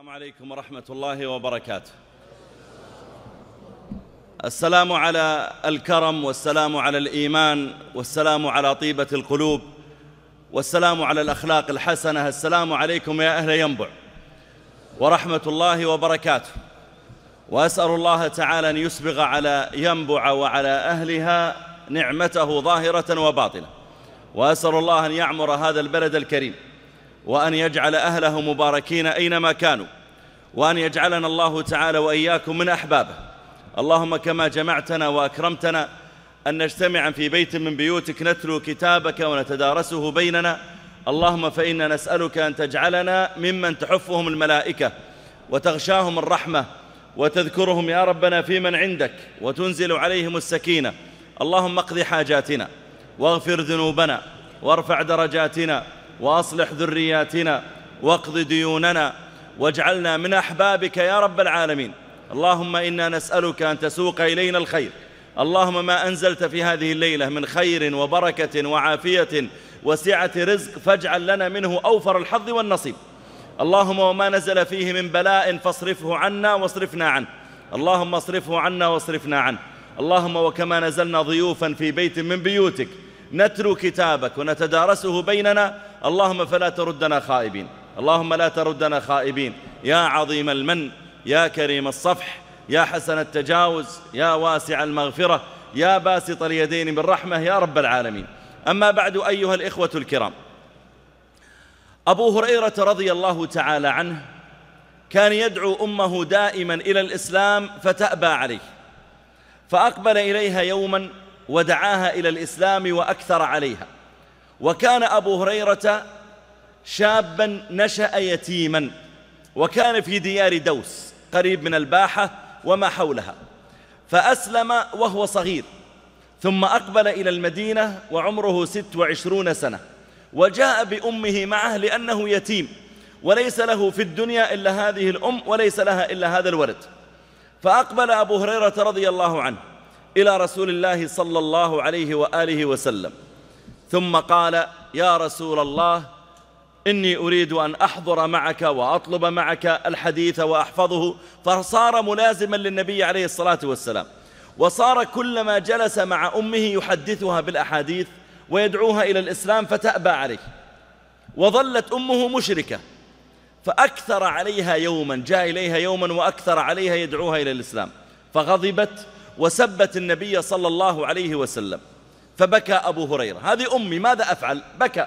السلام عليكم ورحمة الله وبركاته السلام على الكرم والسلام على الإيمان والسلام على طيبة القلوب والسلام على الأخلاق الحسنة السلام عليكم يا أهل ينبع ورحمة الله وبركاته وأسأل الله تعالى أن يسبغ على ينبع وعلى أهلها نعمته ظاهرة وباطنة وأسأل الله أن يعمر هذا البلد الكريم وأن يجعل أهله مباركين أينما كانوا وأن يجعلنا الله تعالى وإياكم من أحبابه اللهم كما جمعتنا وأكرمتنا أن نجتمع في بيت من بيوتك نتلو كتابك ونتدارسه بيننا اللهم فإنا نسألك أن تجعلنا ممن تحفهم الملائكة وتغشاهم الرحمة وتذكرهم يا ربنا في من عندك وتنزل عليهم السكينة اللهم اقض حاجاتنا واغفر ذنوبنا وارفع درجاتنا وأصلح ذرياتنا واقض ديوننا واجعلنا من أحبابك يا رب العالمين اللهم إنا نسألك أن تسوق إلينا الخير اللهم ما أنزلت في هذه الليلة من خير وبركة وعافية وسعة رزق فاجعل لنا منه أوفر الحظ والنصيب اللهم وما نزل فيه من بلاء فاصرفه عنا واصرفنا عنه اللهم اصرفه عنا واصرفنا عنه اللهم وكما نزلنا ضيوفا في بيت من بيوتك نتلو كتابك ونتدارسه بيننا اللهم فلا تردنا خائبين اللهم لا تردنا خائبين يا عظيم المن يا كريم الصفح يا حسن التجاوز يا واسع المغفرة يا باسط اليدين بالرحمة يا رب العالمين أما بعد أيها الإخوة الكرام أبو هريرة رضي الله تعالى عنه كان يدعو أمه دائما إلى الإسلام فتأبى عليه فأقبل إليها يوما ودعاها إلى الإسلام وأكثر عليها وكان أبو هريرة شابا نشأ يتيما وكان في ديار دوس قريب من الباحة وما حولها فأسلم وهو صغير ثم أقبل إلى المدينة وعمره ست وعشرون سنة وجاء بأمه معه لأنه يتيم وليس له في الدنيا إلا هذه الأم وليس لها إلا هذا الولد فأقبل أبو هريرة رضي الله عنه إلى رسول الله صلى الله عليه وآله وسلم ثم قال يا رسول الله إني أريد أن أحضر معك وأطلب معك الحديث وأحفظه فصار ملازما للنبي عليه الصلاة والسلام وصار كلما جلس مع أمه يحدثها بالأحاديث ويدعوها إلى الإسلام فتأبى عليه وظلت أمه مشركة فأكثر عليها يوما جاء إليها يوما وأكثر عليها يدعوها إلى الإسلام فغضبت وسبت النبي صلى الله عليه وسلم فبكى أبو هريرة هذه أمي ماذا أفعل بكى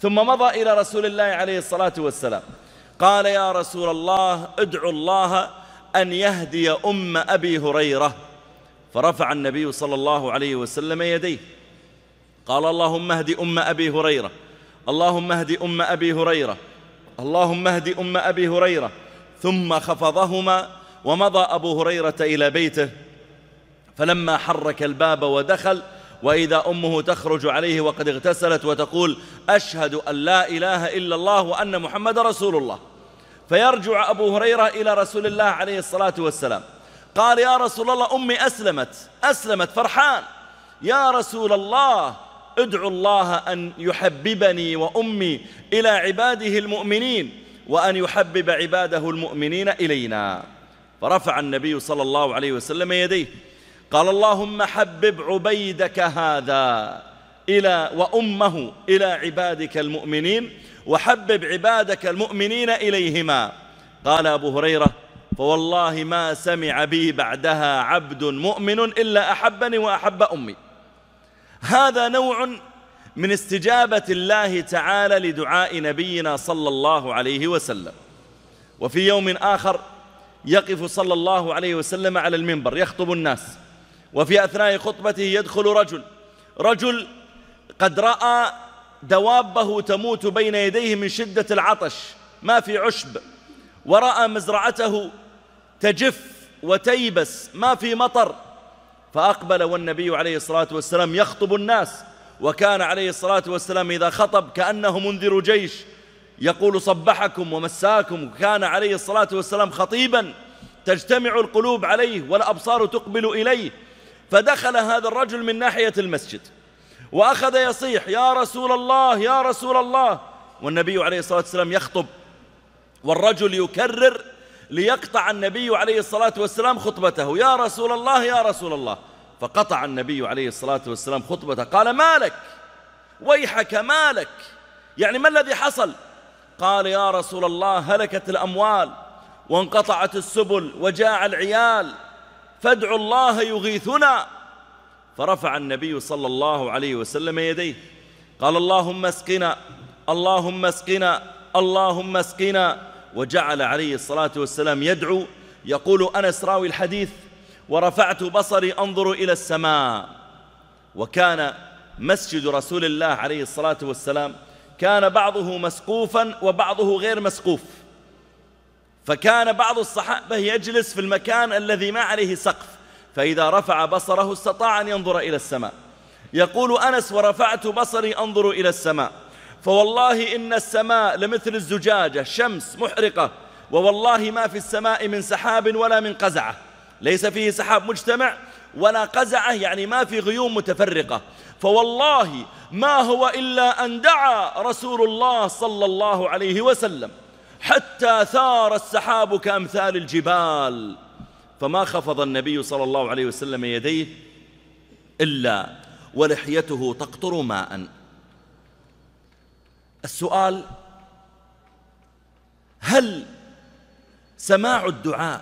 ثم مضى إلى رسول الله عليه الصلاة والسلام قال يا رسول الله ادعو الله أن يهدي أم أبي هريرة فرفع النبي صلى الله عليه وسلم يديه قال اللهم اهدي أم أبي هريرة اللهم اهدي أم أبي هريرة اللهم اهدي أم أبي هريرة ثم خفضهما ومضى أبو هريرة إلى بيته فلما حرك الباب ودخل وإذا أمه تخرج عليه وقد اغتسلت وتقول أشهد أن لا إله إلا الله وأن محمد رسول الله فيرجع أبو هريرة إلى رسول الله عليه الصلاة والسلام قال يا رسول الله أمي أسلمت أسلمت فرحان يا رسول الله ادعو الله أن يحببني وأمي إلى عباده المؤمنين وأن يحبب عباده المؤمنين إلينا فرفع النبي صلى الله عليه وسلم يديه قال اللهم حبب عبيدك هذا إلى وأمه إلى عبادك المؤمنين وحبب عبادك المؤمنين إليهما قال أبو هريرة فوالله ما سمع بي بعدها عبد مؤمن إلا أحبني وأحب أمي هذا نوع من استجابة الله تعالى لدعاء نبينا صلى الله عليه وسلم وفي يوم آخر يقف صلى الله عليه وسلم على المنبر يخطب الناس وفي أثناء خطبته يدخل رجل رجل قد رأى دوابه تموت بين يديه من شدة العطش ما في عشب ورأى مزرعته تجف وتيبس ما في مطر فأقبل والنبي عليه الصلاة والسلام يخطب الناس وكان عليه الصلاة والسلام إذا خطب كأنه منذر جيش يقول صبحكم ومساكم كان عليه الصلاة والسلام خطيبا تجتمع القلوب عليه والأبصار تقبل إليه فدخل هذا الرجل من ناحية المسجد وأخذ يصيح يا رسول الله يا رسول الله والنبي عليه الصلاة والسلام يخطب والرجل يكرر ليقطع النبي عليه الصلاة والسلام خطبته يا رسول الله يا رسول الله فقطع النبي عليه الصلاة والسلام خطبته قال مالك ويحك مالك يعني ما الذي حصل قال يا رسول الله هلكت الأموال وانقطعت السبل وجاع العيال فادعوا الله يغيثنا فرفع النبي صلى الله عليه وسلم يديه قال اللهم اسقنا اللهم اسقنا اللهم اسقنا وجعل عليه الصلاة والسلام يدعو يقول أنس راوي الحديث ورفعت بصري أنظر إلى السماء وكان مسجد رسول الله عليه الصلاة والسلام كان بعضه مسقوفا وبعضه غير مسقوف فكان بعض الصحابة يجلس في المكان الذي ما عليه سقف فإذا رفع بصره استطاع أن ينظر إلى السماء يقول أنس ورفعت بصري أنظر إلى السماء فوالله إن السماء لمثل الزجاجة شمس محرقة ووالله ما في السماء من سحاب ولا من قزعة ليس فيه سحاب مجتمع ولا قزعة يعني ما في غيوم متفرقة فوالله ما هو إلا أن دعا رسول الله صلى الله عليه وسلم حتى ثار السحاب كأمثال الجبال فما خفض النبي صلى الله عليه وسلم يديه إلا ولحيته تقطر ماء السؤال هل سماع الدعاء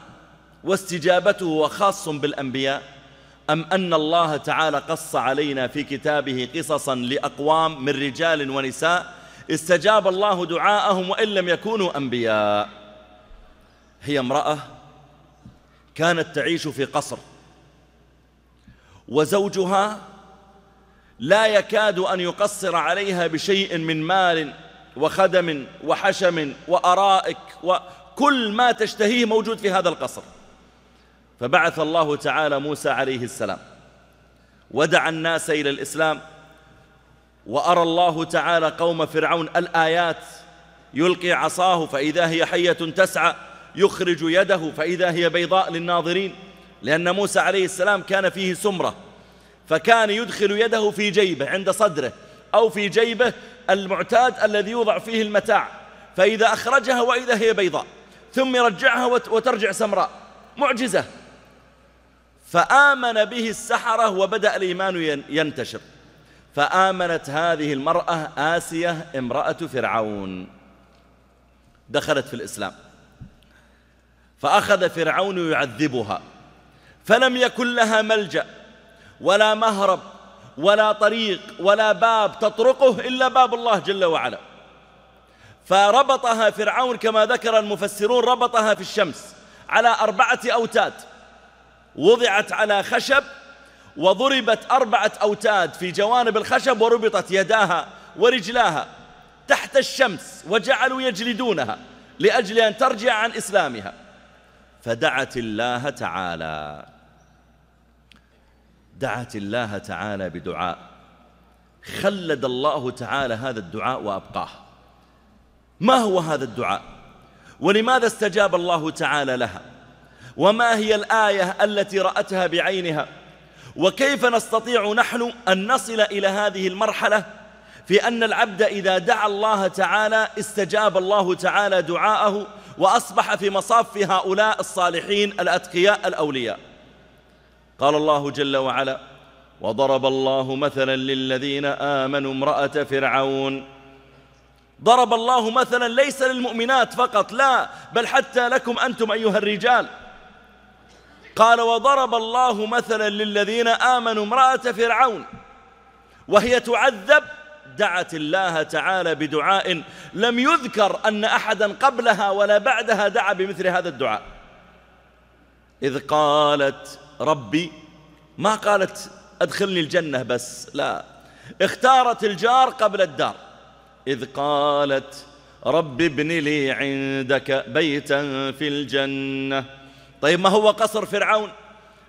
واستجابته وخاص بالأنبياء أم أن الله تعالى قص علينا في كتابه قصصا لأقوام من رجال ونساء استجاب الله دعاءهم وإن لم يكونوا أنبياء هي امرأة كانت تعيش في قصر وزوجها لا يكاد أن يقصر عليها بشيء من مال وخدم وحشم وأرائك وكل ما تشتهيه موجود في هذا القصر فبعث الله تعالى موسى عليه السلام ودعا الناس إلى الإسلام وأرى الله تعالى قوم فرعون الآيات يلقي عصاه فإذا هي حية تسعى يخرج يده فإذا هي بيضاء للناظرين لأن موسى عليه السلام كان فيه سمرة فكان يدخل يده في جيبه عند صدره أو في جيبه المعتاد الذي يوضع فيه المتاع فإذا أخرجها وإذا هي بيضاء ثم يرجعها وترجع سمراء معجزة فآمن به السحرة وبدأ الإيمان ينتشر فآمنت هذه المرأة آسية امرأة فرعون دخلت في الإسلام فأخذ فرعون يعذبها فلم يكن لها ملجأ ولا مهرب ولا طريق ولا باب تطرقه إلا باب الله جل وعلا فربطها فرعون كما ذكر المفسرون ربطها في الشمس على أربعة أوتاد وضعت على خشب وضربت أربعة أوتاد في جوانب الخشب وربطت يداها ورجلاها تحت الشمس وجعلوا يجلدونها لأجل أن ترجع عن إسلامها فدعت الله تعالى دعت الله تعالى بدعاء خلد الله تعالى هذا الدعاء وأبقاه ما هو هذا الدعاء ولماذا استجاب الله تعالى لها وما هي الآية التي رأتها بعينها وكيف نستطيع نحن أن نصل إلى هذه المرحلة في أن العبد إذا دعا الله تعالى استجاب الله تعالى دعاءه وأصبح في مصاف هؤلاء الصالحين الأتقياء الأولياء قال الله جل وعلا وضرب الله مثلا للذين آمنوا امرأة فرعون ضرب الله مثلا ليس للمؤمنات فقط لا بل حتى لكم أنتم أيها الرجال قال وضرب الله مثلا للذين آمنوا امرأة فرعون وهي تعذب دعت الله تعالى بدعاء لم يذكر أن أحدا قبلها ولا بعدها دعا بمثل هذا الدعاء إذ قالت ربي ما قالت أدخلني الجنة بس لا اختارت الجار قبل الدار إذ قالت رب ابن لي عندك بيتا في الجنة طيب ما هو قصر فرعون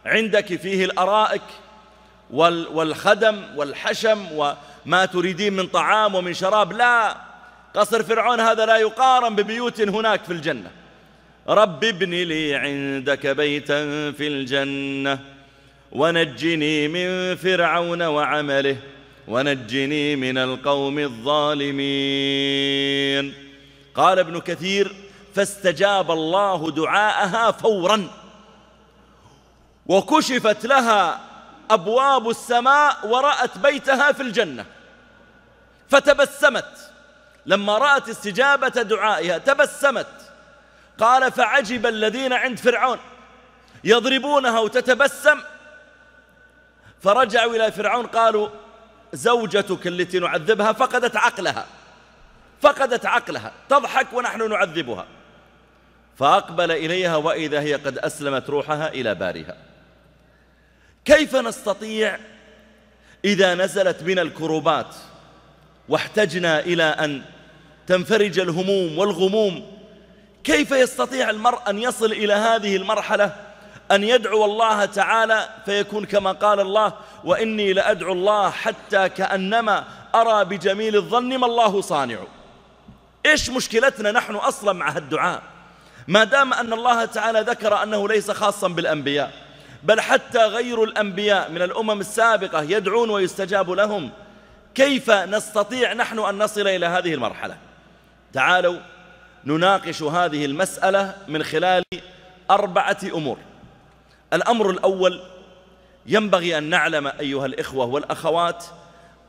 عندك فيه الأرائك والخدم والحشم وما تريدين من طعام ومن شراب لا قصر فرعون هذا لا يقارن ببيوت هناك في الجنة رب ابن لي عندك بيتا في الجنة ونجني من فرعون وعمله ونجني من القوم الظالمين قال ابن كثير فاستجاب الله دعاءها فورا وكشفت لها أبواب السماء ورأت بيتها في الجنة فتبسمت لما رأت استجابة دعائها تبسمت قال فعجب الذين عند فرعون يضربونها وتتبسم فرجعوا إلى فرعون قالوا زوجتك التي نعذبها فقدت عقلها فقدت عقلها تضحك ونحن نعذبها فأقبل إليها وإذا هي قد أسلمت روحها إلى بارها كيف نستطيع إذا نزلت بنا الكروبات واحتجنا إلى أن تنفرج الهموم والغموم كيف يستطيع المرء أن يصل إلى هذه المرحلة أن يدعو الله تعالى فيكون كما قال الله وإني لأدعو الله حتى كأنما أرى بجميل الظن ما الله صانع إيش مشكلتنا نحن أصلا مع هالدعاء ما دام أن الله تعالى ذكر أنه ليس خاصا بالأنبياء بل حتى غير الأنبياء من الأمم السابقة يدعون ويستجاب لهم كيف نستطيع نحن أن نصل إلى هذه المرحلة تعالوا نناقش هذه المسألة من خلال أربعة أمور الأمر الأول ينبغي أن نعلم أيها الإخوة والأخوات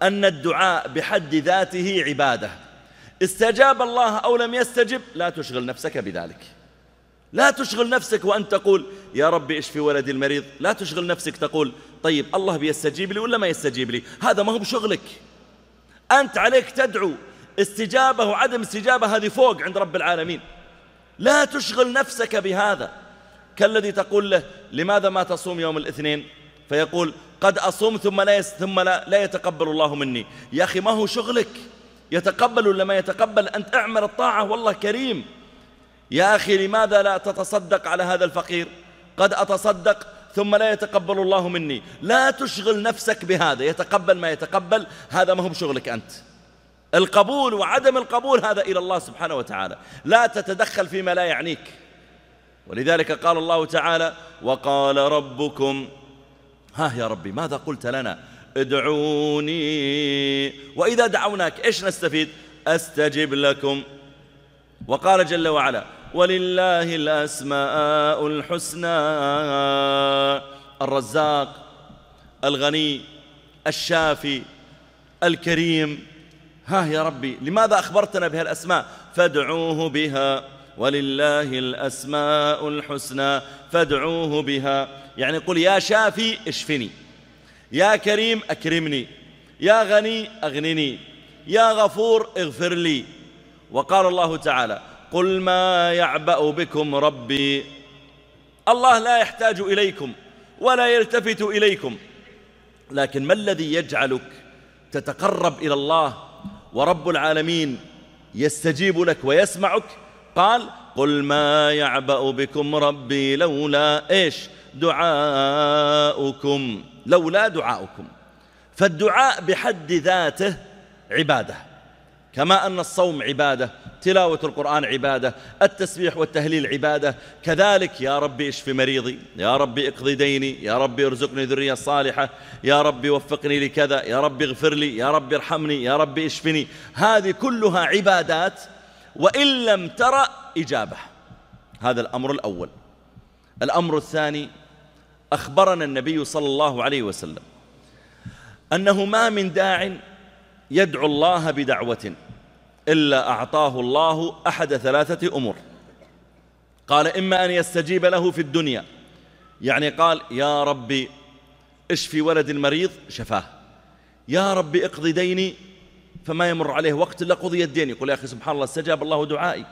أن الدعاء بحد ذاته عبادة استجاب الله أو لم يستجب لا تشغل نفسك بذلك لا تشغل نفسك وأنت تقول يا إيش اشفي ولدي المريض لا تشغل نفسك تقول طيب الله بيستجيب لي ولا ما يستجيب لي هذا ما هو بشغلك أنت عليك تدعو استجابة وعدم استجابة هذه فوق عند رب العالمين لا تشغل نفسك بهذا كالذي تقول له لماذا ما تصوم يوم الاثنين فيقول قد أصوم ثم لا, ثم لا, لا يتقبل الله مني يا أخي ما هو شغلك يتقبل ولا ما يتقبل أنت اعمل الطاعة والله كريم يا أخي لماذا لا تتصدق على هذا الفقير قد أتصدق ثم لا يتقبل الله مني لا تشغل نفسك بهذا يتقبل ما يتقبل هذا ما هو شغلك أنت القبول وعدم القبول هذا إلى الله سبحانه وتعالى لا تتدخل فيما لا يعنيك ولذلك قال الله تعالى وقال ربكم ها يا ربي ماذا قلت لنا ادعوني وإذا دعوناك إيش نستفيد أستجب لكم وقال جل وعلا ولله الأسماء الحسنى الرزاق الغني الشافي الكريم ها يا ربي لماذا أخبرتنا بهالأسماء فادعوه بها ولله الأسماء الحسنى فادعوه بها يعني قل يا شافي اشفني يا كريم أكرمني يا غني أغنني يا غفور اغفر لي وقال الله تعالى قل ما يعبأ بكم ربي الله لا يحتاج إليكم ولا يلتفت إليكم لكن ما الذي يجعلك تتقرب إلى الله ورب العالمين يستجيب لك ويسمعك قال قل ما يعبأ بكم ربي لولا إيش دعاؤكم لولا دعاؤكم فالدعاء بحد ذاته عباده كما أن الصوم عبادة تلاوة القرآن عبادة التسبيح والتهليل عبادة كذلك يا ربي اشف مريضي يا ربي اقضي ديني يا ربي ارزقني ذرية صالحة يا ربي وفقني لكذا يا ربي اغفر لي يا ربي ارحمني يا ربي اشفني هذه كلها عبادات وإن لم ترى إجابة هذا الأمر الأول الأمر الثاني أخبرنا النبي صلى الله عليه وسلم أنه ما من داع يدعو الله بدعوة إلا أعطاه الله أحد ثلاثة أمور قال إما أن يستجيب له في الدنيا يعني قال يا ربي اشفي ولد المريض شفاه يا ربي اقضي ديني فما يمر عليه وقت إلا قضي الدين يقول يا أخي سبحان الله استجاب الله دعائي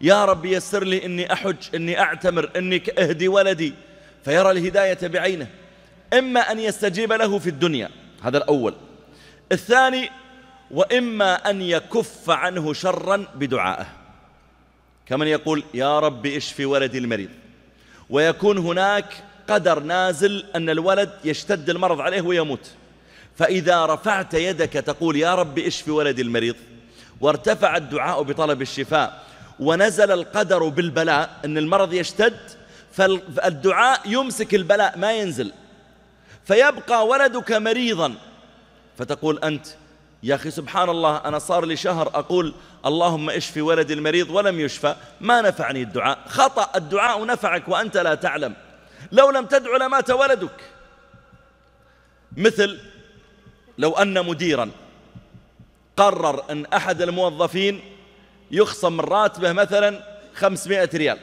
يا ربي يسر لي إني أحج إني أعتمر إني أهدي ولدي فيرى الهداية بعينه إما أن يستجيب له في الدنيا هذا الأول الثاني وإما أن يكف عنه شرا بدعائه كمن يقول يا رب اشف ولدي المريض ويكون هناك قدر نازل أن الولد يشتد المرض عليه ويموت فإذا رفعت يدك تقول يا رب اشف ولدي المريض وارتفع الدعاء بطلب الشفاء ونزل القدر بالبلاء أن المرض يشتد فالدعاء يمسك البلاء ما ينزل فيبقى ولدك مريضا فتقول أنت يا أخي سبحان الله أنا صار لي شهر أقول اللهم اشفي ولدي المريض ولم يشفى ما نفعني الدعاء خطأ الدعاء نفعك وأنت لا تعلم لو لم تدعو لمات ولدك مثل لو أن مديرا قرر أن أحد الموظفين يخصم من راتبه مثلا 500 ريال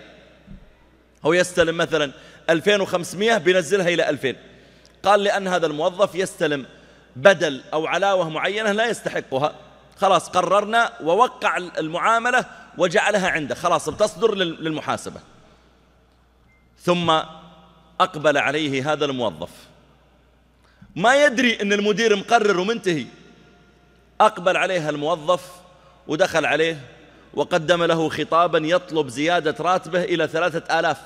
هو يستلم مثلا 2500 بينزلها إلى 2000 قال لأن هذا الموظف يستلم بدل أو علاوة معينة لا يستحقها خلاص قررنا ووقع المعاملة وجعلها عنده خلاص بتصدر للمحاسبة ثم أقبل عليه هذا الموظف ما يدري أن المدير مقرر ومنتهي أقبل عليها الموظف ودخل عليه وقدم له خطابا يطلب زيادة راتبه إلى ثلاثة آلاف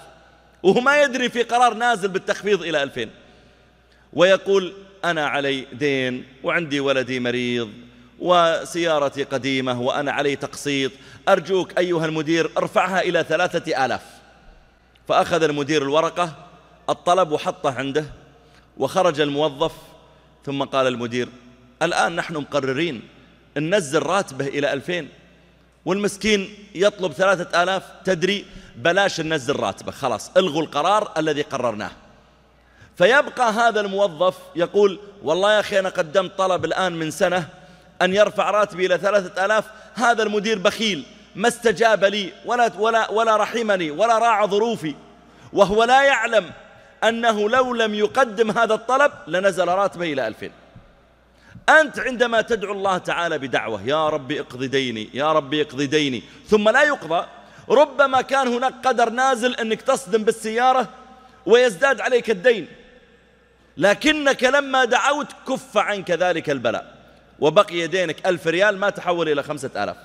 وهو ما يدري في قرار نازل بالتخفيض إلى ألفين ويقول أنا علي دين وعندي ولدي مريض وسيارتي قديمة وأنا علي تقسيط أرجوك أيها المدير ارفعها إلى ثلاثة آلاف فأخذ المدير الورقة الطلب وحطه عنده وخرج الموظف ثم قال المدير الآن نحن مقررين ننزل راتبه إلى ألفين والمسكين يطلب ثلاثة آلاف تدري بلاش ننزل راتبه خلاص الغوا القرار الذي قررناه فيبقى هذا الموظف يقول والله يا أخي أنا قدمت طلب الآن من سنة أن يرفع راتبي إلى ثلاثة ألاف هذا المدير بخيل ما استجاب لي ولا, ولا, ولا رحمني ولا راعى ظروفي وهو لا يعلم أنه لو لم يقدم هذا الطلب لنزل راتبه إلى ألفين أنت عندما تدعو الله تعالى بدعوة يا ربي اقضي ديني يا ربي اقضي ديني ثم لا يقضى ربما كان هناك قدر نازل أنك تصدم بالسيارة ويزداد عليك الدين لكنك لما دعوت كف عنك ذلك البلاء وبقي دينك ألف ريال ما تحول إلى خمسة ألاف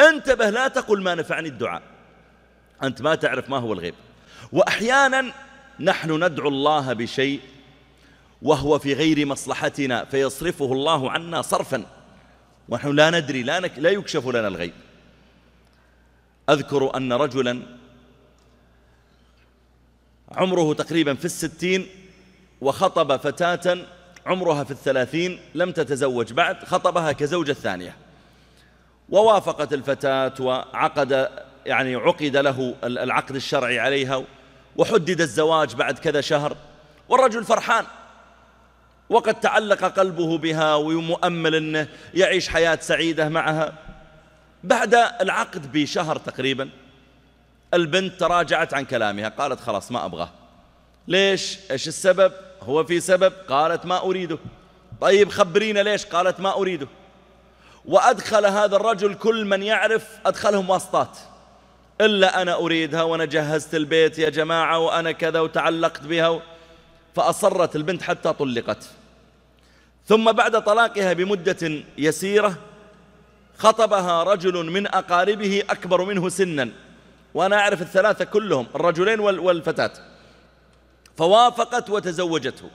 انتبه لا تقل ما نفعني الدعاء أنت ما تعرف ما هو الغيب وأحيانا نحن ندعو الله بشيء وهو في غير مصلحتنا فيصرفه الله عنا صرفا ونحن لا ندري لا, نك لا يكشف لنا الغيب أذكر أن رجلا عمره تقريبا في الستين وخطب فتاة عمرها في الثلاثين لم تتزوج بعد خطبها كزوجة ثانية ووافقت الفتاة وعقد يعني عقد له العقد الشرعي عليها وحدد الزواج بعد كذا شهر والرجل فرحان وقد تعلق قلبه بها ومؤمل أنه يعيش حياة سعيدة معها بعد العقد بشهر تقريبا البنت تراجعت عن كلامها قالت خلاص ما أبغاه ليش؟ إيش السبب؟ هو في سبب قالت ما أريده طيب خبرينا ليش قالت ما أريده وأدخل هذا الرجل كل من يعرف أدخلهم واسطات إلا أنا أريدها وأنا جهزت البيت يا جماعة وأنا كذا وتعلقت بها فأصرت البنت حتى طلقت ثم بعد طلاقها بمدة يسيرة خطبها رجل من أقاربه أكبر منه سنا وأنا أعرف الثلاثة كلهم الرجلين والفتاة فوافقت وتزوجته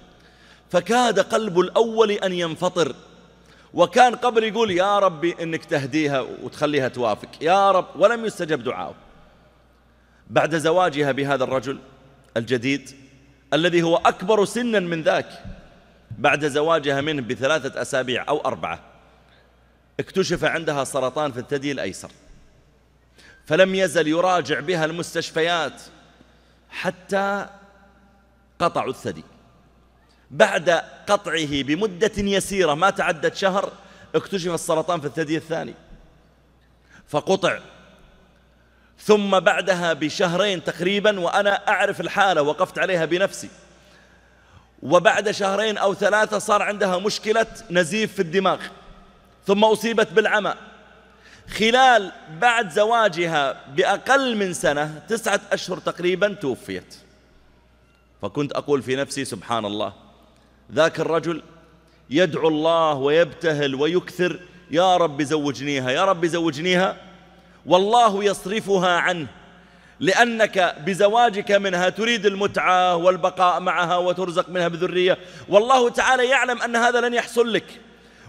فكاد قلب الأول أن ينفطر وكان قبل يقول يا ربي إنك تهديها وتخليها توافق يا رب ولم يستجب دعاه بعد زواجها بهذا الرجل الجديد الذي هو أكبر سنا من ذاك بعد زواجها منه بثلاثة أسابيع أو أربعة اكتشف عندها سرطان في الثدي الأيسر فلم يزل يراجع بها المستشفيات حتى قطعوا الثدي بعد قطعه بمدة يسيرة ما تعدت شهر اكتشف السرطان في الثدي الثاني فقطع ثم بعدها بشهرين تقريبا وأنا أعرف الحالة وقفت عليها بنفسي وبعد شهرين أو ثلاثة صار عندها مشكلة نزيف في الدماغ ثم أصيبت بالعمى خلال بعد زواجها بأقل من سنة تسعة أشهر تقريبا توفيت فكنت أقول في نفسي سبحان الله ذاك الرجل يدعو الله ويبتهل ويكثر يا رب زوجنيها يا رب زوجنيها والله يصرفها عنه لأنك بزواجك منها تريد المتعة والبقاء معها وترزق منها بذرية والله تعالى يعلم أن هذا لن يحصل لك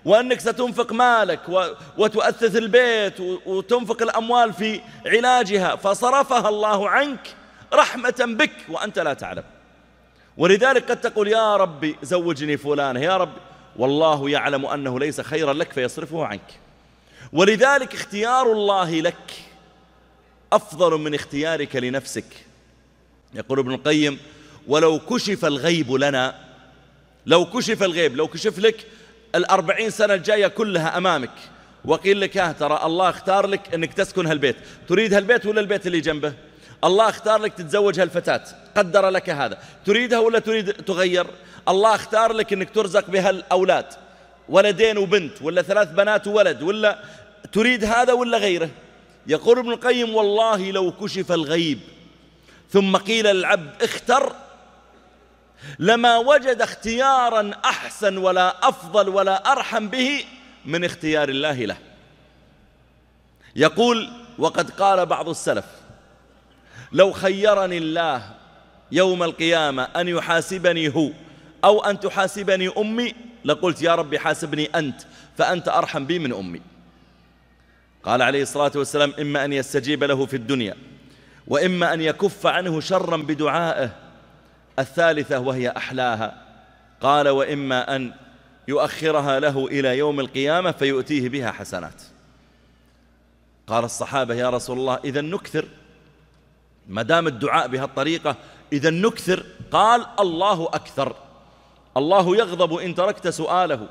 وأنك ستنفق مالك وتؤثث البيت وتنفق الأموال في علاجها فصرفها الله عنك رحمة بك وأنت لا تعلم ولذلك قد تقول يا ربي زوجني فلانة يا رب والله يعلم أنه ليس خيرا لك فيصرفه عنك ولذلك اختيار الله لك أفضل من اختيارك لنفسك يقول ابن القيم ولو كشف الغيب لنا لو كشف الغيب لو كشف لك الأربعين سنة الجاية كلها أمامك وقيل لك ها ترى الله اختار لك أنك تسكن هالبيت تريد هالبيت ولا البيت اللي جنبه الله اختار لك تتزوج هالفتاة قدر لك هذا تريدها ولا تريد تغير الله اختار لك انك ترزق بهالاولاد ولدين وبنت ولا ثلاث بنات وولد ولا تريد هذا ولا غيره يقول ابن القيم والله لو كشف الغيب ثم قيل للعبد اختر لما وجد اختيارا احسن ولا افضل ولا ارحم به من اختيار الله له يقول وقد قال بعض السلف لو خيرني الله يوم القيامة أن يحاسبني هو أو أن تحاسبني أمي لقلت يا ربي حاسبني أنت فأنت أرحم بي من أمي قال عليه الصلاة والسلام إما أن يستجيب له في الدنيا وإما أن يكف عنه شرا بدعائه الثالثة وهي أحلاها قال وإما أن يؤخرها له إلى يوم القيامة فيؤتيه بها حسنات قال الصحابة يا رسول الله إذا نكثر ما دام الدعاء بهالطريقة إذا نكثر قال الله أكثر الله يغضب إن تركت سؤاله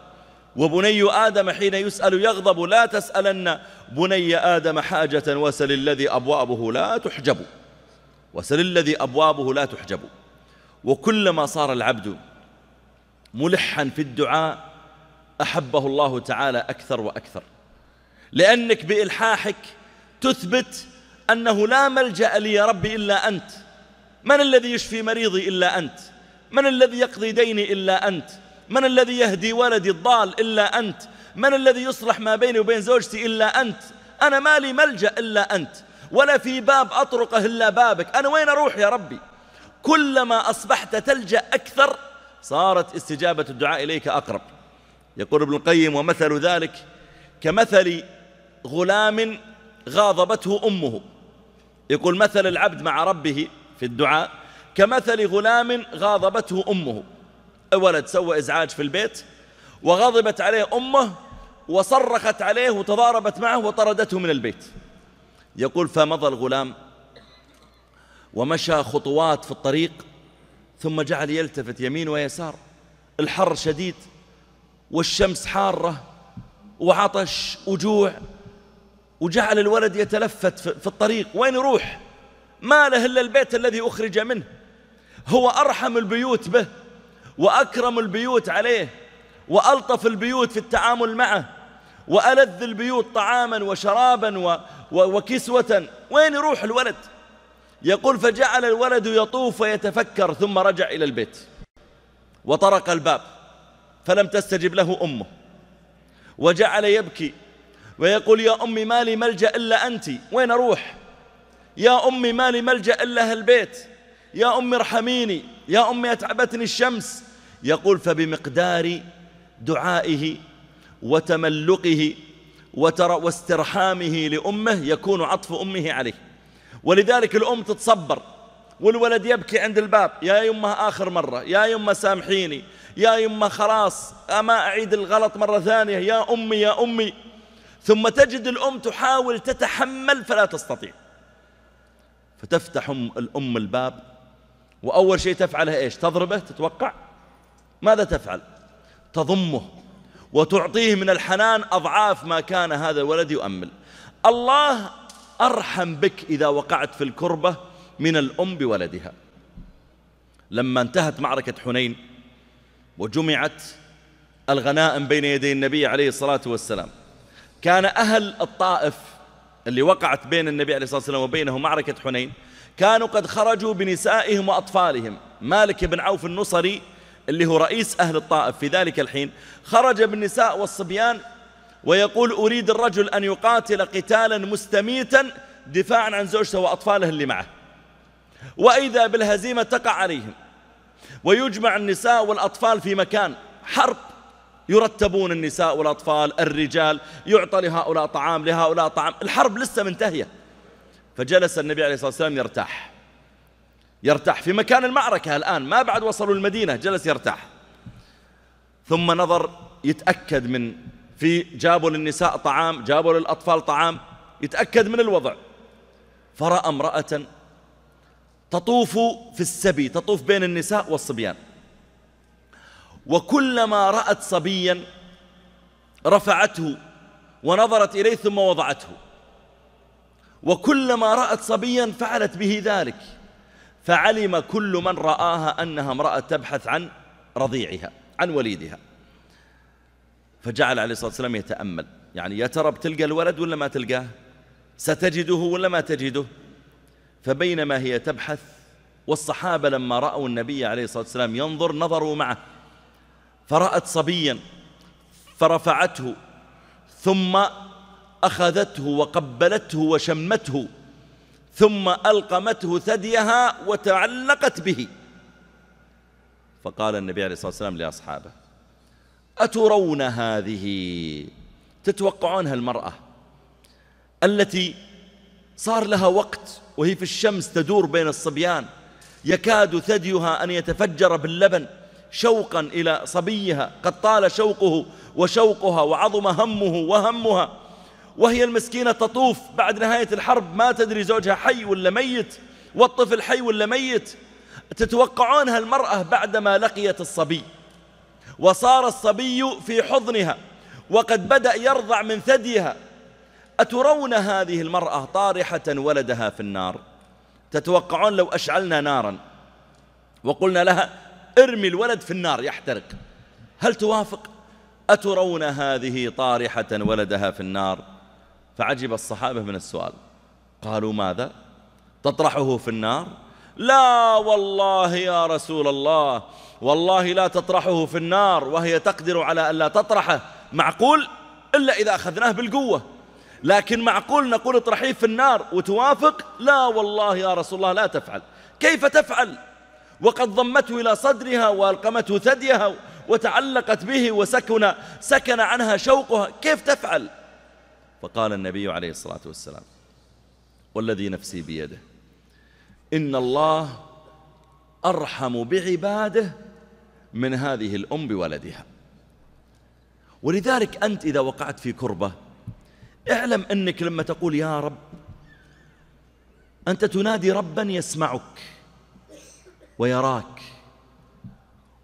وبني آدم حين يسأل يغضب لا تسألن بني آدم حاجة وسل الذي أبوابه لا تحجب وسل الذي أبوابه لا تحجب وكلما صار العبد ملحا في الدعاء أحبه الله تعالى أكثر وأكثر لأنك بإلحاحك تثبت أنه لا ملجأ لي يا ربي إلا أنت من الذي يشفي مريضي إلا أنت من الذي يقضي ديني إلا أنت من الذي يهدي ولدي الضال إلا أنت من الذي يصلح ما بيني وبين زوجتي إلا أنت أنا مالي ملجأ إلا أنت ولا في باب أطرقه إلا بابك أنا وين أروح يا ربي كلما أصبحت تلجأ أكثر صارت استجابة الدعاء إليك أقرب يقول ابن القيم ومثل ذلك كمثل غلام غاضبته أمه يقول مثل العبد مع ربه في الدعاء كمثل غلام غاضبته أمه ولد سوى إزعاج في البيت وغضبت عليه أمه وصرخت عليه وتضاربت معه وطردته من البيت يقول فمضى الغلام ومشى خطوات في الطريق ثم جعل يلتفت يمين ويسار الحر شديد والشمس حارة وعطش وجوع وجعل الولد يتلفت في الطريق وين يروح ما له إلا البيت الذي أخرج منه هو أرحم البيوت به وأكرم البيوت عليه وألطف البيوت في التعامل معه وألذ البيوت طعاما وشرابا وكسوة وين يروح الولد يقول فجعل الولد يطوف ويتفكر ثم رجع إلى البيت وطرق الباب فلم تستجب له أمه وجعل يبكي ويقول يا أمي ما لي ملجأ إلا أنت وين أروح يا أمي ما لي ملجأ إلا هالبيت يا أمي ارحميني يا أمي أتعبتني الشمس يقول فبمقدار دعائه وتملقه واسترحامه لأمه يكون عطف أمه عليه ولذلك الأم تتصبر والولد يبكي عند الباب يا يمه آخر مرة يا يمه سامحيني يا يمه خلاص أما أعيد الغلط مرة ثانية يا أمي يا أمي ثم تجد الأم تحاول تتحمل فلا تستطيع فتفتح الأم الباب وأول شيء تفعله إيش تضربه تتوقع ماذا تفعل تضمه وتعطيه من الحنان أضعاف ما كان هذا الولد يؤمل الله أرحم بك إذا وقعت في الكربة من الأم بولدها لما انتهت معركة حنين وجمعت الغنائم بين يدي النبي عليه الصلاة والسلام كان أهل الطائف اللي وقعت بين النبي عليه الصلاة والسلام وبينهم معركة حنين كانوا قد خرجوا بنسائهم وأطفالهم مالك بن عوف النصري اللي هو رئيس أهل الطائف في ذلك الحين خرج بالنساء والصبيان ويقول أريد الرجل أن يقاتل قتالا مستميتا دفاعا عن زوجته وأطفاله اللي معه وإذا بالهزيمة تقع عليهم ويجمع النساء والأطفال في مكان حرب يرتبون النساء والأطفال الرجال يعطى لهؤلاء طعام لهؤلاء طعام الحرب لسه منتهية فجلس النبي عليه الصلاة والسلام يرتاح يرتاح في مكان المعركة الآن ما بعد وصلوا المدينة جلس يرتاح ثم نظر يتأكد من في جابوا للنساء طعام جابوا للأطفال طعام يتأكد من الوضع فرأى امرأة تطوف في السبي تطوف بين النساء والصبيان وكلما رأت صبيا رفعته ونظرت إليه ثم وضعته وكلما رأت صبيا فعلت به ذلك فعلم كل من رآها أنها امرأة تبحث عن رضيعها عن وليدها فجعل عليه الصلاة والسلام يتأمل يعني يا ترى بتلقى الولد ولا ما تلقاه ستجده ولا ما تجده فبينما هي تبحث والصحابة لما رأوا النبي عليه الصلاة والسلام ينظر نظروا معه فرأت صبيا فرفعته ثم أخذته وقبلته وشمته ثم ألقمته ثديها وتعلقت به فقال النبي عليه الصلاة والسلام لأصحابه أترون هذه تتوقعونها المرأة التي صار لها وقت وهي في الشمس تدور بين الصبيان يكاد ثديها أن يتفجر باللبن شوقا إلى صبيها قد طال شوقه وشوقها وعظم همه وهمها وهي المسكينة تطوف بعد نهاية الحرب ما تدري زوجها حي ولا ميت والطفل حي ولا ميت تتوقعونها المرأة بعدما لقيت الصبي وصار الصبي في حضنها وقد بدأ يرضع من ثديها أترون هذه المرأة طارحة ولدها في النار تتوقعون لو أشعلنا نارا وقلنا لها ارمي الولد في النار يحترق هل توافق أترون هذه طارحة ولدها في النار فعجب الصحابة من السؤال قالوا ماذا تطرحه في النار لا والله يا رسول الله والله لا تطرحه في النار وهي تقدر على ألا تطرحه معقول إلا إذا أخذناه بالقوة لكن معقول نقول اطرحيه في النار وتوافق لا والله يا رسول الله لا تفعل كيف تفعل وقد ضمته إلى صدرها وألقمته ثديها وتعلقت به وسكن سكن عنها شوقها كيف تفعل فقال النبي عليه الصلاة والسلام والذي نفسي بيده إن الله أرحم بعباده من هذه الأم بولدها ولذلك أنت إذا وقعت في كربة اعلم أنك لما تقول يا رب أنت تنادي ربا يسمعك ويراك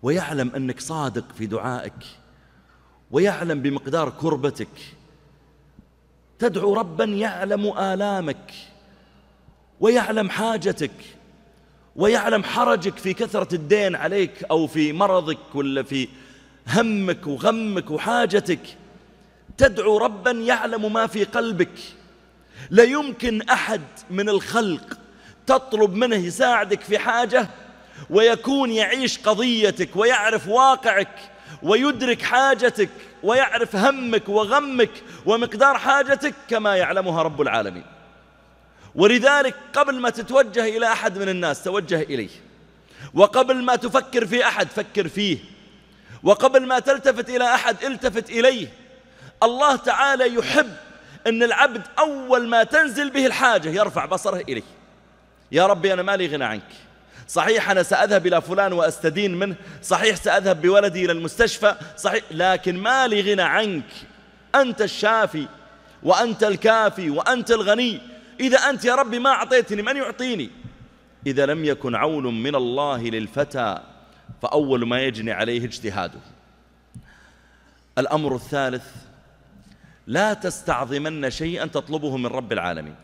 ويعلم أنك صادق في دعائك ويعلم بمقدار كربتك تدعو ربا يعلم آلامك ويعلم حاجتك ويعلم حرجك في كثرة الدين عليك أو في مرضك ولا في همك وغمك وحاجتك تدعو ربا يعلم ما في قلبك لا يمكن أحد من الخلق تطلب منه يساعدك في حاجة ويكون يعيش قضيتك ويعرف واقعك ويدرك حاجتك ويعرف همك وغمك ومقدار حاجتك كما يعلمها رب العالمين ولذلك قبل ما تتوجه إلى أحد من الناس توجه إليه وقبل ما تفكر في أحد فكر فيه وقبل ما تلتفت إلى أحد التفت إليه الله تعالى يحب أن العبد أول ما تنزل به الحاجة يرفع بصره إليه يا ربي أنا مالي غنى عنك صحيح أنا سأذهب إلى فلان وأستدين منه صحيح سأذهب بولدي إلى المستشفى صحيح لكن ما لي غنى عنك أنت الشافي وأنت الكافي وأنت الغني إذا أنت يا ربي ما أعطيتني من يعطيني إذا لم يكن عون من الله للفتى فأول ما يجني عليه اجتهاده الأمر الثالث لا تستعظمن شيئا تطلبه من رب العالمين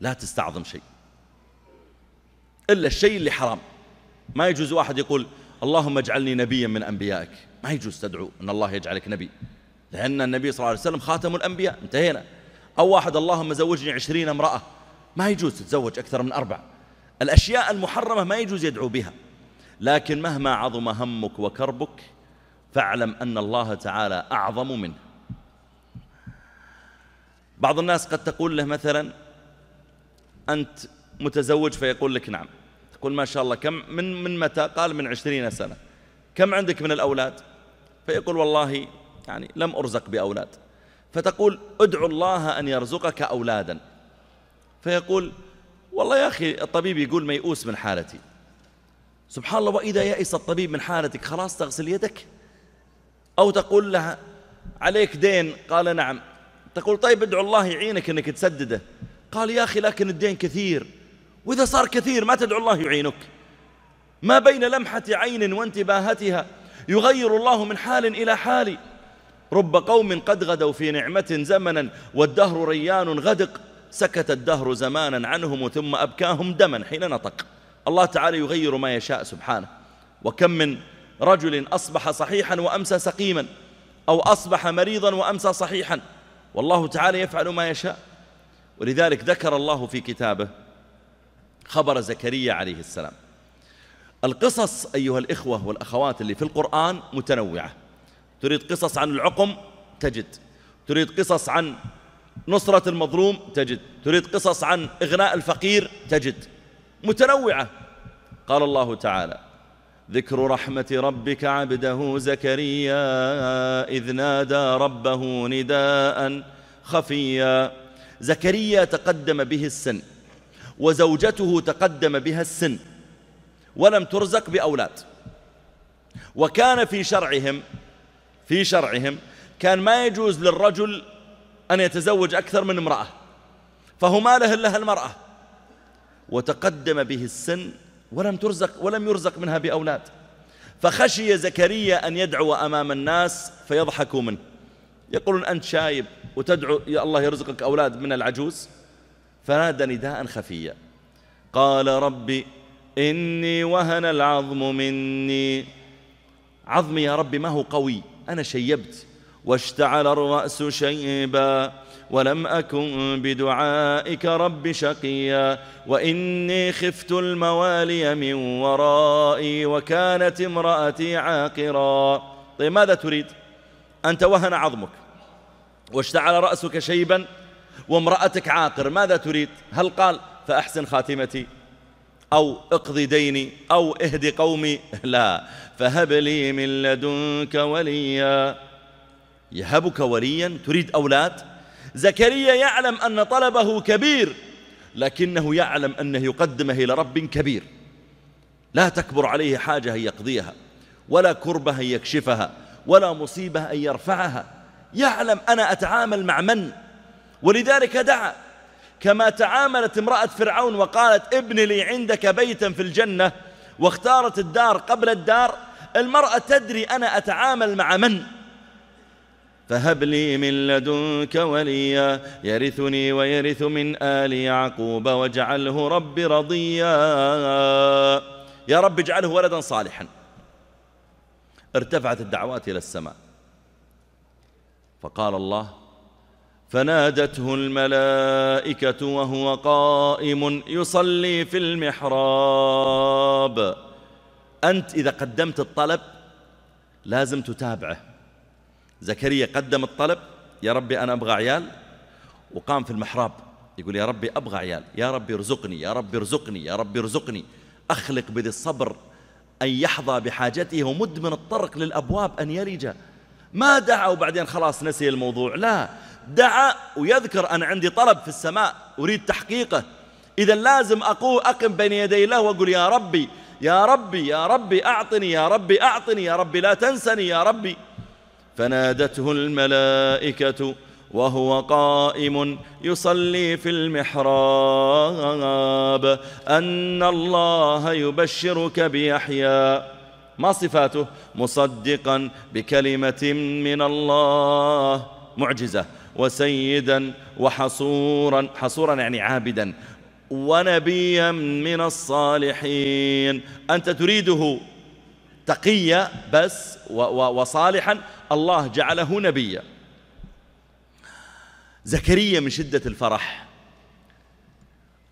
لا تستعظم شيء إلا الشيء اللي حرام ما يجوز واحد يقول اللهم اجعلني نبيا من أنبيائك ما يجوز تدعو أن الله يجعلك نبي لأن النبي صلى الله عليه وسلم خاتم الأنبياء انتهينا أو واحد اللهم زوجني عشرين امرأة ما يجوز تتزوج أكثر من أربع الأشياء المحرمة ما يجوز يدعو بها لكن مهما عظم همك وكربك فاعلم أن الله تعالى أعظم منه بعض الناس قد تقول له مثلا أنت متزوج فيقول لك نعم تقول ما شاء الله كم من من متى قال من عشرين سنة كم عندك من الأولاد فيقول والله يعني لم أرزق بأولاد فتقول ادعو الله أن يرزقك أولادا فيقول والله يا أخي الطبيب يقول ميؤوس من حالتي سبحان الله وإذا يأس الطبيب من حالتك خلاص تغسل يدك أو تقول لها عليك دين قال نعم تقول طيب ادعو الله يعينك أنك تسدده قال يا أخي لكن الدين كثير وإذا صار كثير ما تدعو الله يعينك ما بين لمحة عين وانتباهتها يغير الله من حال إلى حال رب قوم قد غدوا في نعمة زمنا والدهر ريان غدق سكت الدهر زمانا عنهم ثم أبكاهم دما حين نطق الله تعالى يغير ما يشاء سبحانه وكم من رجل أصبح صحيحا وأمسى سقيما أو أصبح مريضا وأمسى صحيحا والله تعالى يفعل ما يشاء ولذلك ذكر الله في كتابه خبر زكريا عليه السلام القصص أيها الإخوة والأخوات اللي في القرآن متنوعة تريد قصص عن العقم تجد تريد قصص عن نصرة المظلوم تجد تريد قصص عن إغناء الفقير تجد متنوعة قال الله تعالى ذكر رحمة ربك عبده زكريا إذ نادى ربه نداء خفيا زكريا تقدم به السن وزوجته تقدم بها السن ولم ترزق بأولاد وكان في شرعهم في شرعهم كان ما يجوز للرجل أن يتزوج أكثر من امرأة فهما له لها المرأة وتقدم به السن ولم ترزق ولم يرزق منها بأولاد فخشي زكريا أن يدعو أمام الناس فيضحكوا منه يقولون أنت شايب وتدعو يا الله يرزقك أولاد من العجوز فنادى نداء خفيا قال رب إني وهن العظم مني عظمي يا رب ما هو قوي أنا شيبت واشتعل الرأس شيبا ولم أكن بدعائك رب شقيا وإني خفت الموالي من ورائي وكانت امرأتي عاقرا طيب ماذا تريد أنت وهن عظمك واشتعل رأسك شيبا وامرأتك عاقر ماذا تريد هل قال فأحسن خاتمتي أو اقضي ديني أو اهدي قومي لا فهب لي من لدنك وليا يهبك وليا تريد أولاد زكريا يعلم أن طلبه كبير لكنه يعلم أنه يقدمه إلى رب كبير لا تكبر عليه حاجة أن يقضيها ولا كربة أن يكشفها ولا مصيبة أن يرفعها يعلم أنا أتعامل مع من؟ ولذلك دعا كما تعاملت امرأة فرعون وقالت ابن لي عندك بيتا في الجنة واختارت الدار قبل الدار المرأة تدري أنا أتعامل مع من فهب لي من لدنك وليا يرثني ويرث من آل يعقوب واجعله رب رضيا يا رب اجعله ولدا صالحا ارتفعت الدعوات إلى السماء فقال الله فنادته الملائكه وهو قائم يصلي في المحراب انت اذا قدمت الطلب لازم تتابعه زكريا قدم الطلب يا ربي انا ابغى عيال وقام في المحراب يقول يا ربي ابغى عيال يا ربي ارزقني يا ربي ارزقني يا ربي ارزقني اخلق بذي الصبر ان يحظى بحاجته ومد من الطرق للابواب ان يلج ما دعا وبعدين خلاص نسي الموضوع لا دعا ويذكر أنا عندي طلب في السماء أريد تحقيقه إذا لازم أقوم أقم بين يدي الله وأقول يا ربي يا ربي يا ربي أعطني يا ربي أعطني يا ربي لا تنسني يا ربي فنادته الملائكة وهو قائم يصلي في المحراب أن الله يبشرك بيحيى ما صفاته مصدقا بكلمة من الله معجزة وسيدا وحصورا حصورا يعني عابدا ونبيا من الصالحين أنت تريده تقيا بس وصالحا الله جعله نبيا زكريا من شدة الفرح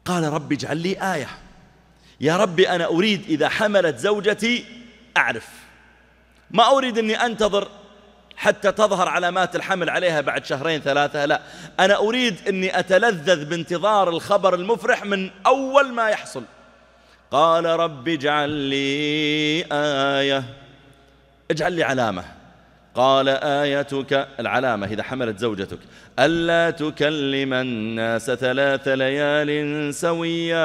قال رب اجعل لي آية يا ربي أنا أريد إذا حملت زوجتي أعرف ما أريد أني أنتظر حتى تظهر علامات الحمل عليها بعد شهرين ثلاثة لا أنا أريد أني أتلذذ بانتظار الخبر المفرح من أول ما يحصل قال رب اجعل لي آية اجعل لي علامة قال آيتك العلامة إذا حملت زوجتك ألا تكلم الناس ثلاث ليال سويا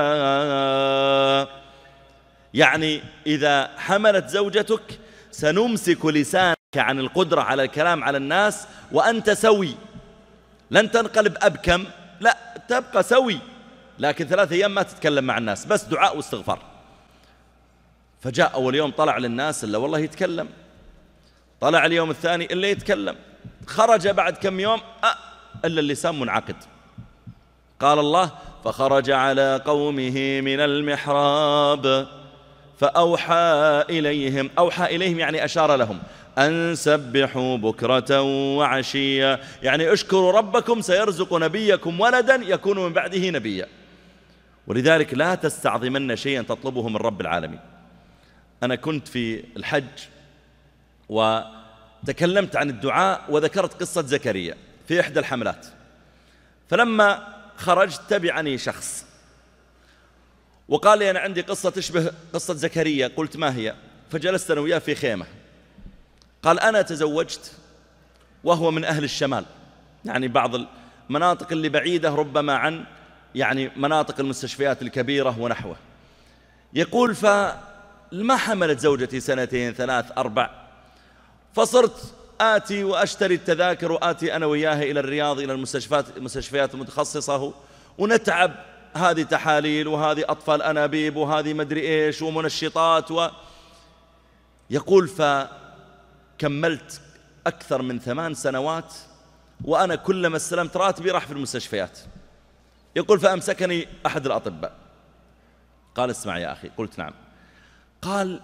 يعني إذا حملت زوجتك سنمسك لسان عن القدرة على الكلام على الناس وأنت سوي لن تنقلب أبكم لا تبقى سوي لكن ثلاثة أيام ما تتكلم مع الناس بس دعاء واستغفار فجاء أول يوم طلع للناس إلا والله يتكلم طلع اليوم الثاني إلا يتكلم خرج بعد كم يوم أه إلا اللسان منعقد قال الله فخرج على قومه من المحراب فأوحى إليهم أوحى إليهم يعني أشار لهم أن سبحوا بكرة وعشيا يعني اشكروا ربكم سيرزق نبيكم ولدا يكون من بعده نبيا ولذلك لا تستعظمن شيئا تطلبه من رب العالمين أنا كنت في الحج وتكلمت عن الدعاء وذكرت قصة زكريا في إحدى الحملات فلما خرجت تبعني شخص وقال لي أنا عندي قصة تشبه قصة زكريا قلت ما هي فجلست أنا وياه في خيمة قال أنا تزوجت وهو من أهل الشمال يعني بعض المناطق اللي بعيدة ربما عن يعني مناطق المستشفيات الكبيرة ونحوه يقول فما حملت زوجتي سنتين ثلاث أربع فصرت آتي وأشتري التذاكر وآتي أنا وياها إلى الرياض إلى المستشفيات المستشفيات المتخصصة ونتعب هذه تحاليل وهذه أطفال أنابيب وهذه مدري إيش ومنشطات و يقول فأنا كملت أكثر من ثمان سنوات وأنا كلما استلمت راتبي راح في المستشفيات يقول فأمسكني أحد الأطباء قال اسمع يا أخي قلت نعم قال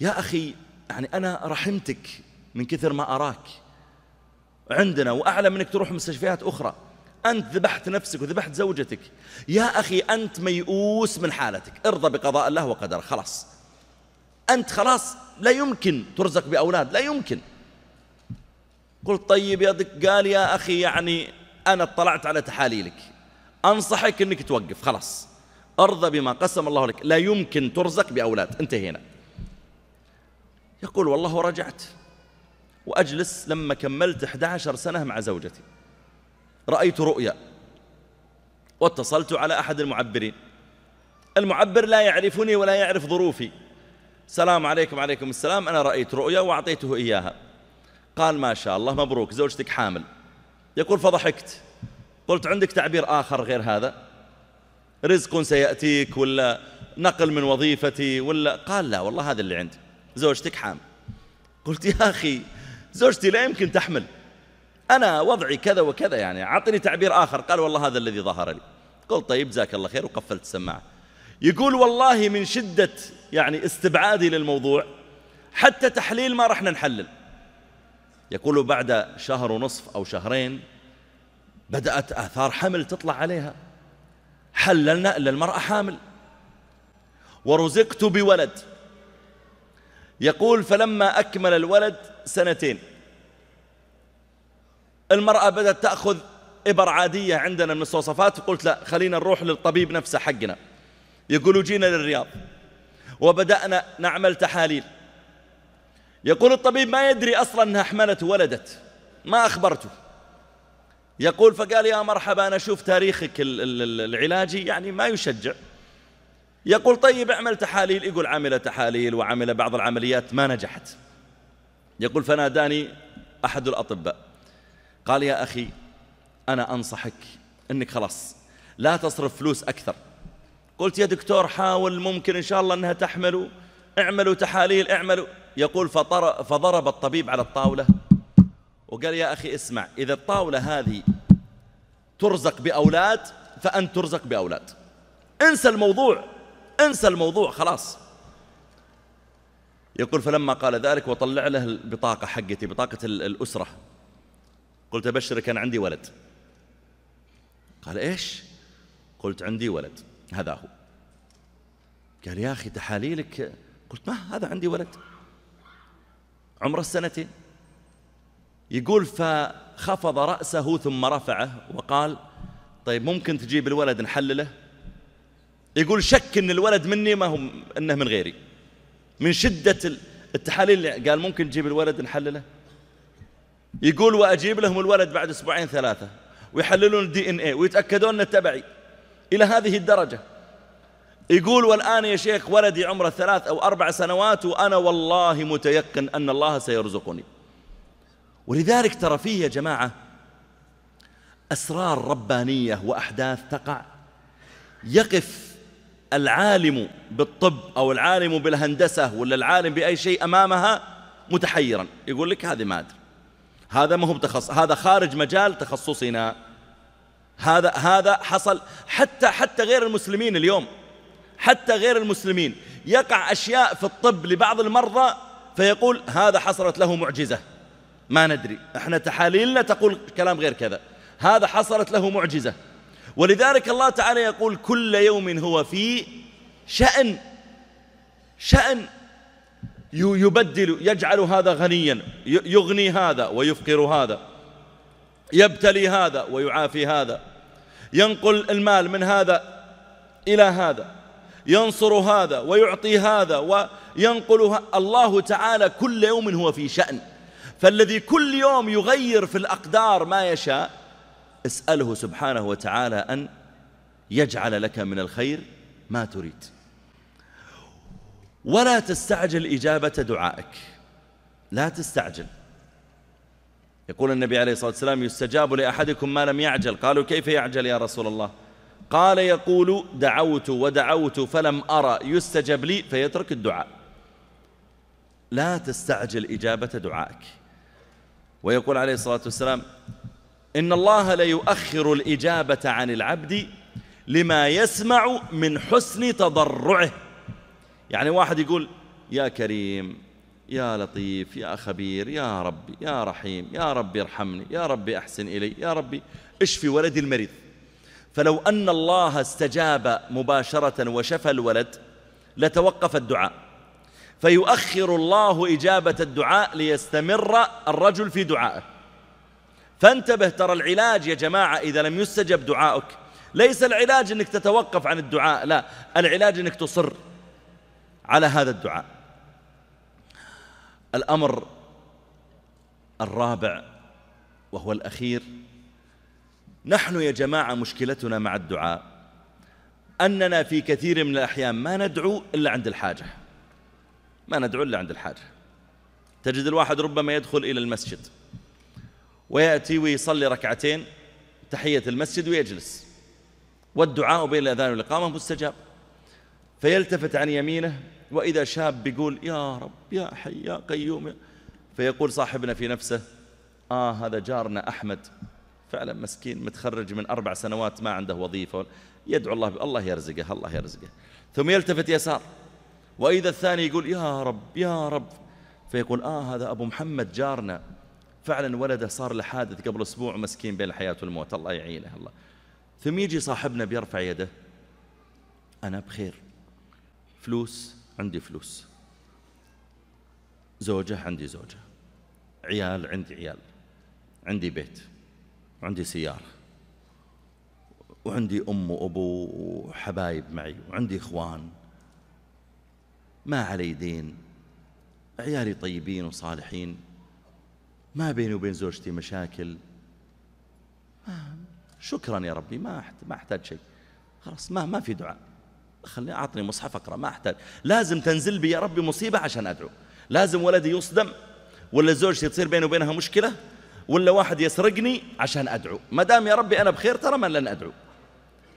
يا أخي يعني أنا رحمتك من كثر ما أراك عندنا وأعلى منك تروح مستشفيات أخرى أنت ذبحت نفسك وذبحت زوجتك يا أخي أنت ميؤوس من حالتك ارضى بقضاء الله وقدره خلاص أنت خلاص لا يمكن ترزق بأولاد لا يمكن قلت طيب يا دك قال يا أخي يعني أنا اطلعت على تحاليلك أنصحك أنك توقف خلاص أرضى بما قسم الله لك لا يمكن ترزق بأولاد انتهينا يقول والله رجعت وأجلس لما كملت 11 سنة مع زوجتي رأيت رؤيا واتصلت على أحد المعبرين المعبر لا يعرفني ولا يعرف ظروفي سلام عليكم عليكم السلام أنا رأيت رؤيا وأعطيته إياها قال ما شاء الله مبروك زوجتك حامل يقول فضحكت قلت عندك تعبير آخر غير هذا رزق سيأتيك ولا نقل من وظيفتي ولا قال لا والله هذا اللي عندي زوجتك حامل قلت يا أخي زوجتي لا يمكن تحمل أنا وضعي كذا وكذا يعني أعطني تعبير آخر قال والله هذا الذي ظهر لي قلت طيب جزاك الله خير وقفلت السماعة يقول والله من شدة يعني استبعادي للموضوع حتى تحليل ما رحنا نحلل يقول بعد شهر ونصف أو شهرين بدأت آثار حمل تطلع عليها حللنا إلا المرأة حامل ورزقت بولد يقول فلما أكمل الولد سنتين المرأة بدأت تأخذ إبر عادية عندنا من الصوصفات قلت لا خلينا نروح للطبيب نفسه حقنا يقولوا جينا للرياض وبدأنا نعمل تحاليل يقول الطبيب ما يدري أصلا أنها حملت ولدت ما أخبرته يقول فقال يا مرحبا أنا أشوف تاريخك العلاجي يعني ما يشجع يقول طيب اعمل تحاليل يقول عمل تحاليل وعمل بعض العمليات ما نجحت يقول فناداني أحد الأطباء قال يا أخي أنا أنصحك أنك خلاص لا تصرف فلوس أكثر قلت يا دكتور حاول ممكن إن شاء الله أنها تحمل اعملوا تحاليل اعملوا يقول فضرب الطبيب على الطاولة وقال يا أخي اسمع إذا الطاولة هذه ترزق بأولاد فأنت ترزق بأولاد انسى الموضوع انسى الموضوع خلاص يقول فلما قال ذلك وطلع له البطاقة حقتي بطاقة الأسرة قلت أبشرك أنا عندي ولد قال إيش قلت عندي ولد هذا هو قال يا أخي تحاليلك قلت ما هذا عندي ولد عمره السنتين يقول فخفض رأسه ثم رفعه وقال طيب ممكن تجيب الولد نحلله يقول شك ان الولد مني ما هو انه من غيري من شدة التحاليل اللي قال ممكن تجيب الولد نحلله يقول واجيب لهم الولد بعد اسبوعين ثلاثة ويحللون الدي ان اي ويتاكدون انه تبعي إلى هذه الدرجة يقول والآن يا شيخ ولدي عمره ثلاث أو أربع سنوات وأنا والله متيقن أن الله سيرزقني ولذلك ترى فيه يا جماعة أسرار ربانية وأحداث تقع يقف العالم بالطب أو العالم بالهندسة ولا العالم بأي شيء أمامها متحيرا يقول لك هذه ما أدري هذا ما هو بتخصص هذا خارج مجال تخصصنا هذا هذا حصل حتى حتى غير المسلمين اليوم حتى غير المسلمين يقع أشياء في الطب لبعض المرضى فيقول هذا حصلت له معجزة ما ندري احنا تحاليلنا تقول كلام غير كذا هذا حصلت له معجزة ولذلك الله تعالى يقول كل يوم هو في شأن شأن يبدل يجعل هذا غنيا يغني هذا ويفقر هذا يبتلي هذا ويعافي هذا ينقل المال من هذا إلى هذا ينصر هذا ويعطي هذا وينقل الله تعالى كل يوم هو في شأن فالذي كل يوم يغير في الأقدار ما يشاء اسأله سبحانه وتعالى أن يجعل لك من الخير ما تريد ولا تستعجل إجابة دعائك لا تستعجل يقول النبي عليه الصلاة والسلام يستجاب لأحدكم ما لم يعجل قالوا كيف يعجل يا رسول الله قال يقول دعوت ودعوت فلم أرى يستجب لي فيترك الدعاء لا تستعجل إجابة دعائك ويقول عليه الصلاة والسلام إن الله ليؤخر الإجابة عن العبد لما يسمع من حسن تضرعه يعني واحد يقول يا كريم يا لطيف يا خبير يا ربي يا رحيم يا ربي ارحمني يا ربي أحسن إلي يا ربي اشفي ولدي المريض فلو أن الله استجاب مباشرة وشفى الولد لتوقف الدعاء فيؤخر الله إجابة الدعاء ليستمر الرجل في دعائه فانتبه ترى العلاج يا جماعة إذا لم يستجب دعائك ليس العلاج أنك تتوقف عن الدعاء لا العلاج أنك تصر على هذا الدعاء الأمر الرابع وهو الأخير نحن يا جماعة مشكلتنا مع الدعاء أننا في كثير من الأحيان ما ندعو إلا عند الحاجة ما ندعو إلا عند الحاجة تجد الواحد ربما يدخل إلى المسجد ويأتي ويصلي ركعتين تحية المسجد ويجلس والدعاء بين الأذان والإقامة مستجاب فيلتفت عن يمينه وإذا شاب بيقول يا رب يا حي يا قيوم فيقول صاحبنا في نفسه آه هذا جارنا أحمد فعلا مسكين متخرج من أربع سنوات ما عنده وظيفة يدعو الله الله يرزقه الله يرزقه ثم يلتفت يسار وإذا الثاني يقول يا رب يا رب فيقول آه هذا أبو محمد جارنا فعلا ولده صار له حادث قبل أسبوع مسكين بين الحياة والموت الله يعينه الله ثم يجي صاحبنا بيرفع يده أنا بخير فلوس عندي فلوس زوجة عندي زوجة عيال عندي عيال عندي بيت وعندي سيارة وعندي أم وأبو وحبايب معي وعندي إخوان ما علي دين عيالي طيبين وصالحين ما بيني وبين زوجتي مشاكل ما شكرا يا ربي ما ما احتاج شيء خلاص ما ما في دعاء خليني أعطني مصحف أقرأ ما أحتاج لازم تنزل بي يا ربي مصيبة عشان أدعو لازم ولدي يصدم ولا زوجتي تصير بيني وبينها مشكلة ولا واحد يسرقني عشان أدعو ما دام يا ربي أنا بخير ترى من لن أدعو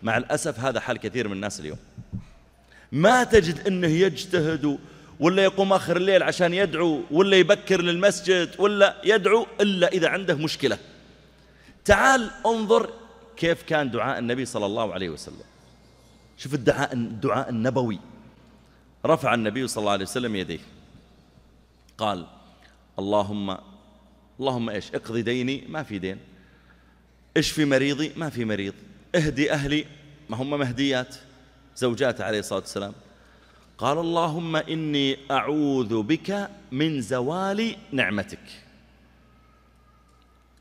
مع الأسف هذا حال كثير من الناس اليوم ما تجد أنه يجتهد ولا يقوم آخر الليل عشان يدعو ولا يبكر للمسجد ولا يدعو إلا إذا عنده مشكلة تعال انظر كيف كان دعاء النبي صلى الله عليه وسلم شوف الدعاء الدعاء النبوي رفع النبي صلى الله عليه وسلم يديه قال اللهم اللهم إيش اقضي ديني ما في دين اشفي مريضي ما في مريض اهدي أهلي ما هم مهديات زوجات عليه الصلاة والسلام قال اللهم إني أعوذ بك من زوال نعمتك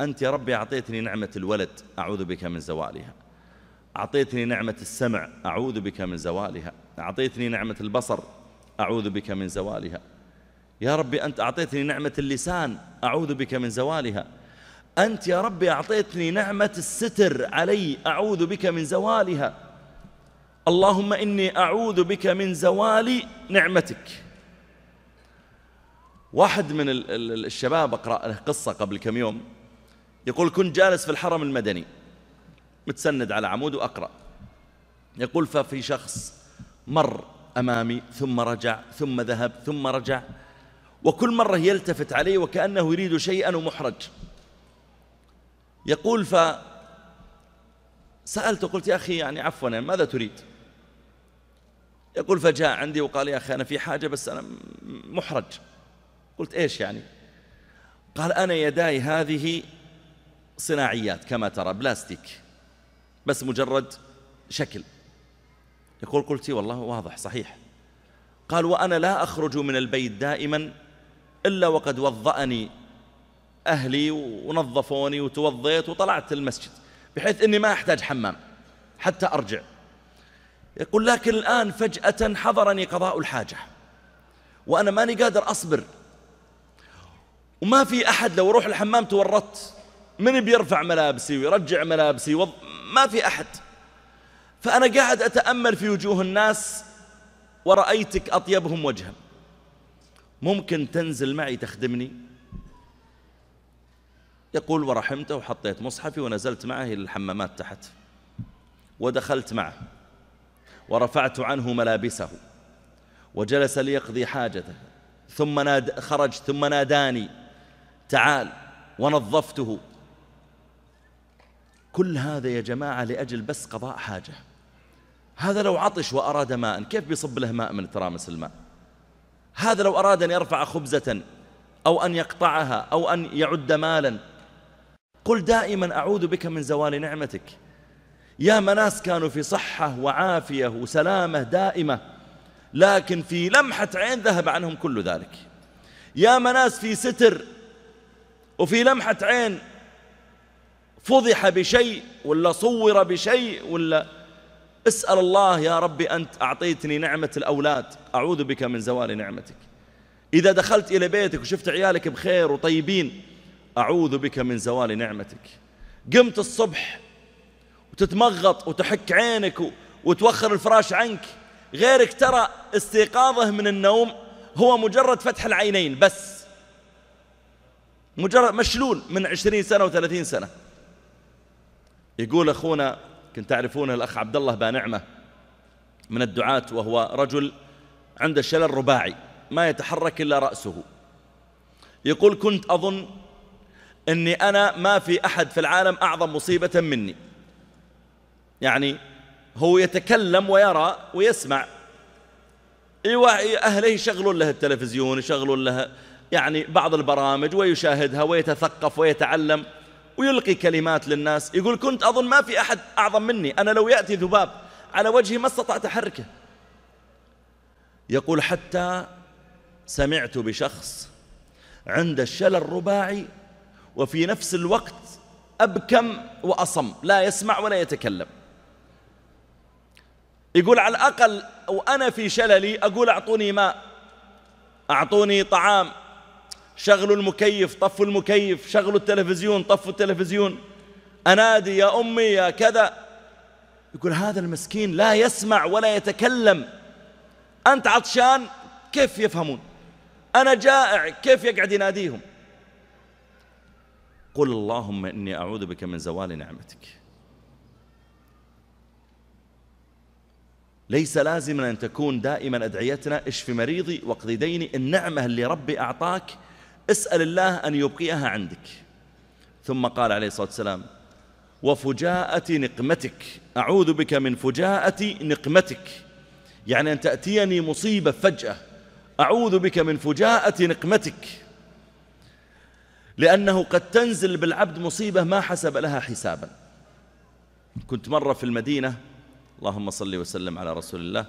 أنت يا ربي أعطيتني نعمة الولد أعوذ بك من زوالها أعطيتني نعمة السمع أعوذ بك من زوالها أعطيتني نعمة البصر أعوذ بك من زوالها يا ربي أنت أعطيتني نعمة اللسان أعوذ بك من زوالها أنت يا ربي أعطيتني نعمة الستر علي أعوذ بك من زوالها اللهم إني أعوذ بك من زوال نعمتك واحد من الشباب أقرأ له قصة قبل كم يوم يقول كنت جالس في الحرم المدني متسند على عمود وأقرأ يقول ففي شخص مر أمامي ثم رجع ثم ذهب ثم رجع وكل مرة يلتفت علي وكأنه يريد شيئا ومحرج يقول ف قلت يا أخي يعني عفوا يعني ماذا تريد يقول فجاء عندي وقال يا أخي أنا في حاجة بس أنا محرج قلت إيش يعني قال أنا يداي هذه صناعيات كما ترى بلاستيك بس مجرد شكل يقول قلت والله واضح صحيح قال وأنا لا أخرج من البيت دائما إلا وقد وضأني أهلي ونظفوني وتوضيت وطلعت المسجد بحيث أني ما أحتاج حمام حتى أرجع يقول لكن الآن فجأة حضرني قضاء الحاجة وأنا ماني قادر أصبر وما في أحد لو أروح الحمام تورطت من بيرفع ملابسي ويرجع ملابسي وض... ما في أحد فأنا قاعد أتأمل في وجوه الناس ورأيتك أطيبهم وجها ممكن تنزل معي تخدمني يقول ورحمته وحطيت مصحفي ونزلت معه إلى الحمامات تحت ودخلت معه ورفعت عنه ملابسه وجلس ليقضي حاجته ثم ناد خرج ثم ناداني تعال ونظفته كل هذا يا جماعة لأجل بس قضاء حاجة هذا لو عطش وأراد ماء كيف بيصب له ماء من ترامس الماء هذا لو أراد أن يرفع خبزة أو أن يقطعها أو أن يعد مالا قل دائما أعوذ بك من زوال نعمتك يا مناس كانوا في صحة وعافية وسلامة دائمة لكن في لمحة عين ذهب عنهم كل ذلك يا مناس في ستر وفي لمحة عين فضح بشيء ولا صور بشيء ولا اسأل الله يا ربي أنت أعطيتني نعمة الأولاد أعوذ بك من زوال نعمتك إذا دخلت إلى بيتك وشفت عيالك بخير وطيبين أعوذ بك من زوال نعمتك قمت الصبح وتتمغط وتحك عينك وتوخر الفراش عنك غيرك ترى استيقاظه من النوم هو مجرد فتح العينين بس مجرد مشلول من عشرين سنة وثلاثين سنة يقول أخونا كنت تعرفونه الأخ عبد الله بانعمة من الدعاة وهو رجل عنده شلل رباعي ما يتحرك إلا رأسه يقول كنت أظن أني أنا ما في أحد في العالم أعظم مصيبة مني يعني هو يتكلم ويرى ويسمع ايوه اهله يشغلون له التلفزيون يشغلون له يعني بعض البرامج ويشاهدها ويتثقف ويتعلم ويلقي كلمات للناس يقول كنت أظن ما في أحد أعظم مني أنا لو يأتي ذباب على وجهي ما استطعت أحركه يقول حتى سمعت بشخص عند الشلل الرباعي وفي نفس الوقت أبكم وأصم لا يسمع ولا يتكلم يقول على الأقل وأنا في شللي أقول أعطوني ماء أعطوني طعام شغلوا المكيف طفوا المكيف شغلوا التلفزيون طفوا التلفزيون أنادي يا أمي يا كذا يقول هذا المسكين لا يسمع ولا يتكلم أنت عطشان كيف يفهمون أنا جائع كيف يقعد يناديهم قل اللهم إني أعوذ بك من زوال نعمتك ليس لازما أن تكون دائما أدعيتنا اشف مريضي واقضي ديني النعمة اللي ربي أعطاك اسأل الله أن يبقيها عندك ثم قال عليه الصلاة والسلام وفجاءة نقمتك أعوذ بك من فجاءة نقمتك يعني أن تأتيني مصيبة فجأة أعوذ بك من فجاءة نقمتك لأنه قد تنزل بالعبد مصيبة ما حسب لها حسابا كنت مرة في المدينة اللهم صل وسلم على رسول الله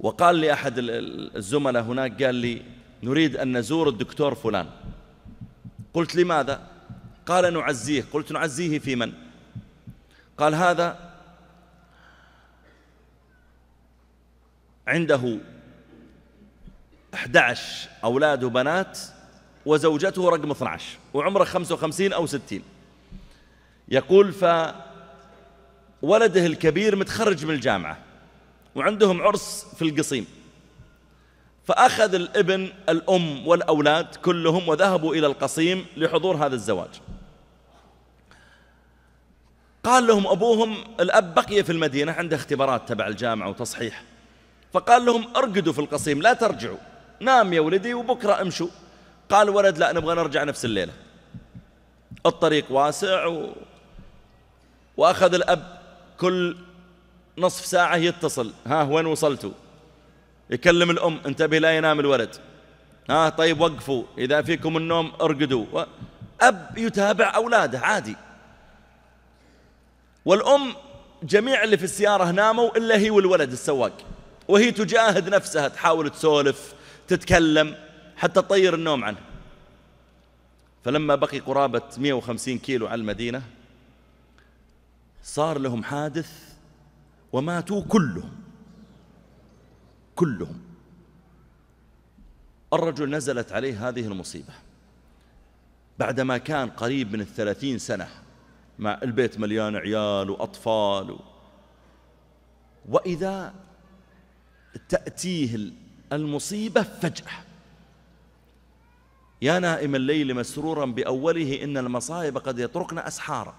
وقال لي أحد الزملاء هناك قال لي نريد أن نزور الدكتور فلان قلت لماذا قال نعزيه قلت نعزيه في من قال هذا عنده 11 أولاد وبنات وزوجته رقم 12 وعمره 55 أو 60 يقول فولده الكبير متخرج من الجامعة وعندهم عرس في القصيم فأخذ الابن الأم والأولاد كلهم وذهبوا إلى القصيم لحضور هذا الزواج قال لهم أبوهم الأب بقي في المدينة عنده اختبارات تبع الجامعة وتصحيح فقال لهم ارقدوا في القصيم لا ترجعوا نام يا ولدي وبكرة امشوا قال ولد لا نبغى نرجع نفس الليلة الطريق واسع و... وأخذ الأب كل نصف ساعة يتصل ها وين وصلتوا يكلم الأم انتبه لا ينام الولد ها طيب وقفوا إذا فيكم النوم ارقدوا أب يتابع أولاده عادي والأم جميع اللي في السيارة ناموا إلا هي والولد السواق وهي تجاهد نفسها تحاول تسولف تتكلم حتى تطير النوم عنه فلما بقي قرابة 150 كيلو على المدينة صار لهم حادث وماتوا كلهم كلهم الرجل نزلت عليه هذه المصيبة بعدما كان قريب من الثلاثين سنة مع البيت مليان عيال وأطفال وإذا تأتيه المصيبة فجأة يا نائم الليل مسرورا بأوله إن المصائب قد يطرقنا أسحارا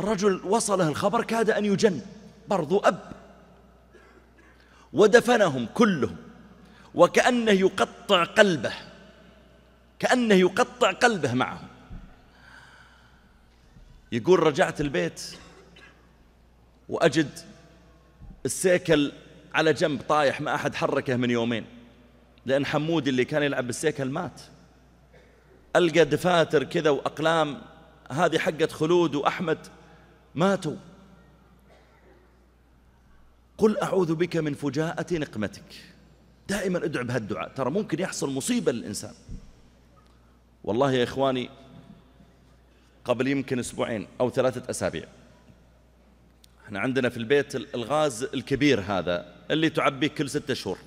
الرجل وصله الخبر كاد أن يجن برضو أب ودفنهم كلهم وكأنه يقطع قلبه كأنه يقطع قلبه معهم يقول رجعت البيت وأجد السيكل على جنب طايح ما أحد حركه من يومين لأن حمودي اللي كان يلعب بالسيكل مات ألقى دفاتر كذا وأقلام هذه حقت خلود وأحمد ماتوا قل أعوذ بك من فجاءة نقمتك دائما ادعو بهالدعاء ترى ممكن يحصل مصيبة للإنسان والله يا إخواني قبل يمكن أسبوعين أو ثلاثة أسابيع احنا عندنا في البيت الغاز الكبير هذا اللي تعبيه كل ستة شهور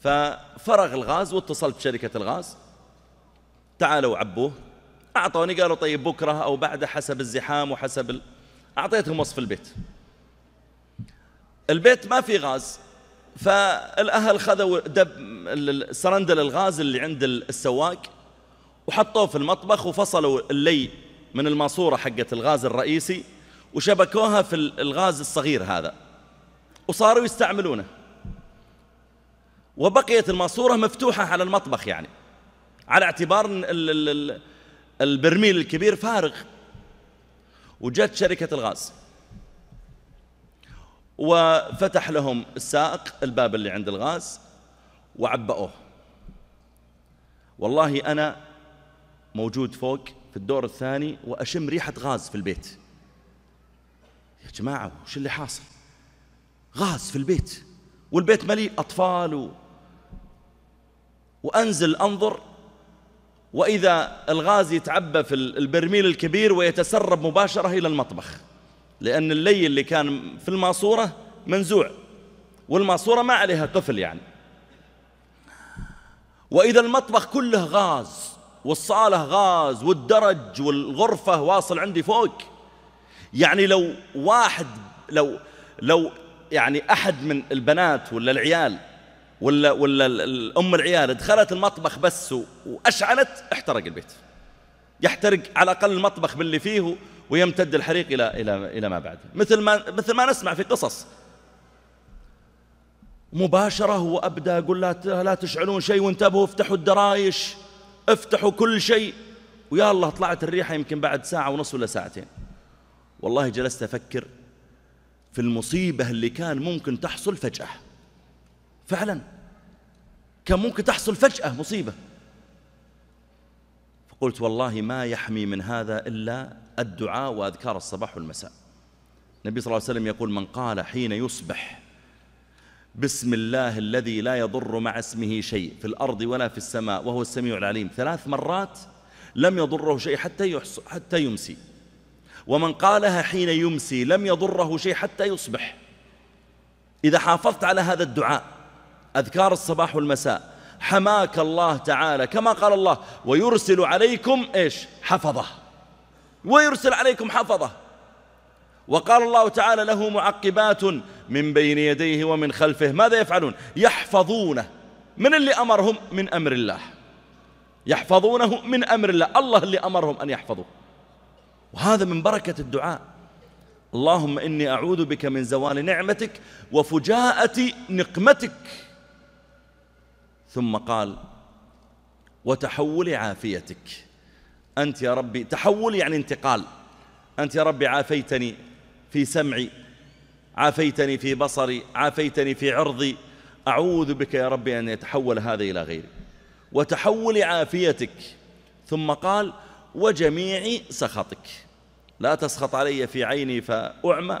ففرغ الغاز واتصلت بشركة الغاز تعالوا عبوه أعطوني قالوا طيب بكرة أو بعده حسب الزحام وحسب ال... أعطيتهم وصف البيت البيت ما في غاز فالأهل خذوا دب السرندل الغاز اللي عند السواق وحطوه في المطبخ وفصلوا اللي من الماسورة حقت الغاز الرئيسي وشبكوها في الغاز الصغير هذا وصاروا يستعملونه وبقيت الماسورة مفتوحة على المطبخ يعني على اعتبار البرميل الكبير فارغ وجت شركة الغاز وفتح لهم السائق الباب اللي عند الغاز وعبأوه والله أنا موجود فوق في الدور الثاني وأشم ريحة غاز في البيت يا جماعة وش اللي حاصل غاز في البيت والبيت مليء أطفال و... وأنزل أنظر وإذا الغاز يتعبى في البرميل الكبير ويتسرب مباشرة إلى المطبخ لأن اللي اللي كان في الماسورة منزوع والماسورة ما عليها قفل يعني وإذا المطبخ كله غاز والصالة غاز والدرج والغرفة واصل عندي فوق يعني لو واحد لو لو يعني أحد من البنات ولا العيال ولا ولا أم العيال دخلت المطبخ بس وأشعلت احترق البيت يحترق على الأقل المطبخ باللي فيه ويمتد الحريق إلى, إلى, إلى ما بعد مثل ما, مثل ما نسمع في قصص مباشرة وأبدأ أقول لا, لا تشعلون شيء وانتبهوا افتحوا الدرايش افتحوا كل شيء ويا الله طلعت الريحة يمكن بعد ساعة ونص ولا ساعتين والله جلست أفكر في المصيبة اللي كان ممكن تحصل فجأة فعلا كان ممكن تحصل فجأة مصيبة قلت والله ما يحمي من هذا إلا الدعاء وأذكار الصباح والمساء النبي صلى الله عليه وسلم يقول من قال حين يصبح بسم الله الذي لا يضر مع اسمه شيء في الأرض ولا في السماء وهو السميع العليم ثلاث مرات لم يضره شيء حتى, يحص حتى يمسي ومن قالها حين يمسي لم يضره شيء حتى يصبح إذا حافظت على هذا الدعاء أذكار الصباح والمساء حماك الله تعالى كما قال الله ويرسل عليكم إيش حفظه ويرسل عليكم حفظه وقال الله تعالى له معقبات من بين يديه ومن خلفه ماذا يفعلون يحفظونه من اللي أمرهم من أمر الله يحفظونه من أمر الله الله اللي أمرهم أن يحفظوه وهذا من بركة الدعاء اللهم إني أعوذ بك من زوال نعمتك وفجاءة نقمتك ثم قال وتحول عافيتك أنت يا ربي تحول يعني انتقال أنت يا ربي عافيتني في سمعي عافيتني في بصري عافيتني في عرضي أعوذ بك يا ربي أن يتحول هذا إلى غيري وتحول عافيتك ثم قال وجميع سخطك لا تسخط علي في عيني فأعمى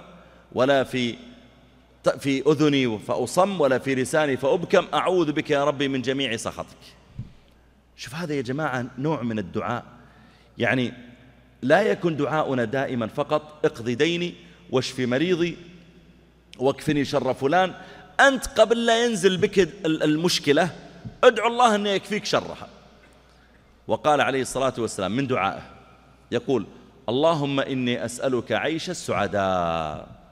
ولا في في أذني فأصم ولا في لساني فأبكم أعوذ بك يا ربي من جميع سخطك شوف هذا يا جماعة نوع من الدعاء يعني لا يكن دعاؤنا دائما فقط اقضي ديني واشفي مريضي واكفني شر فلان أنت قبل لا ينزل بك المشكلة ادعو الله أن يكفيك شرها وقال عليه الصلاة والسلام من دعائه يقول اللهم إني أسألك عيش السعداء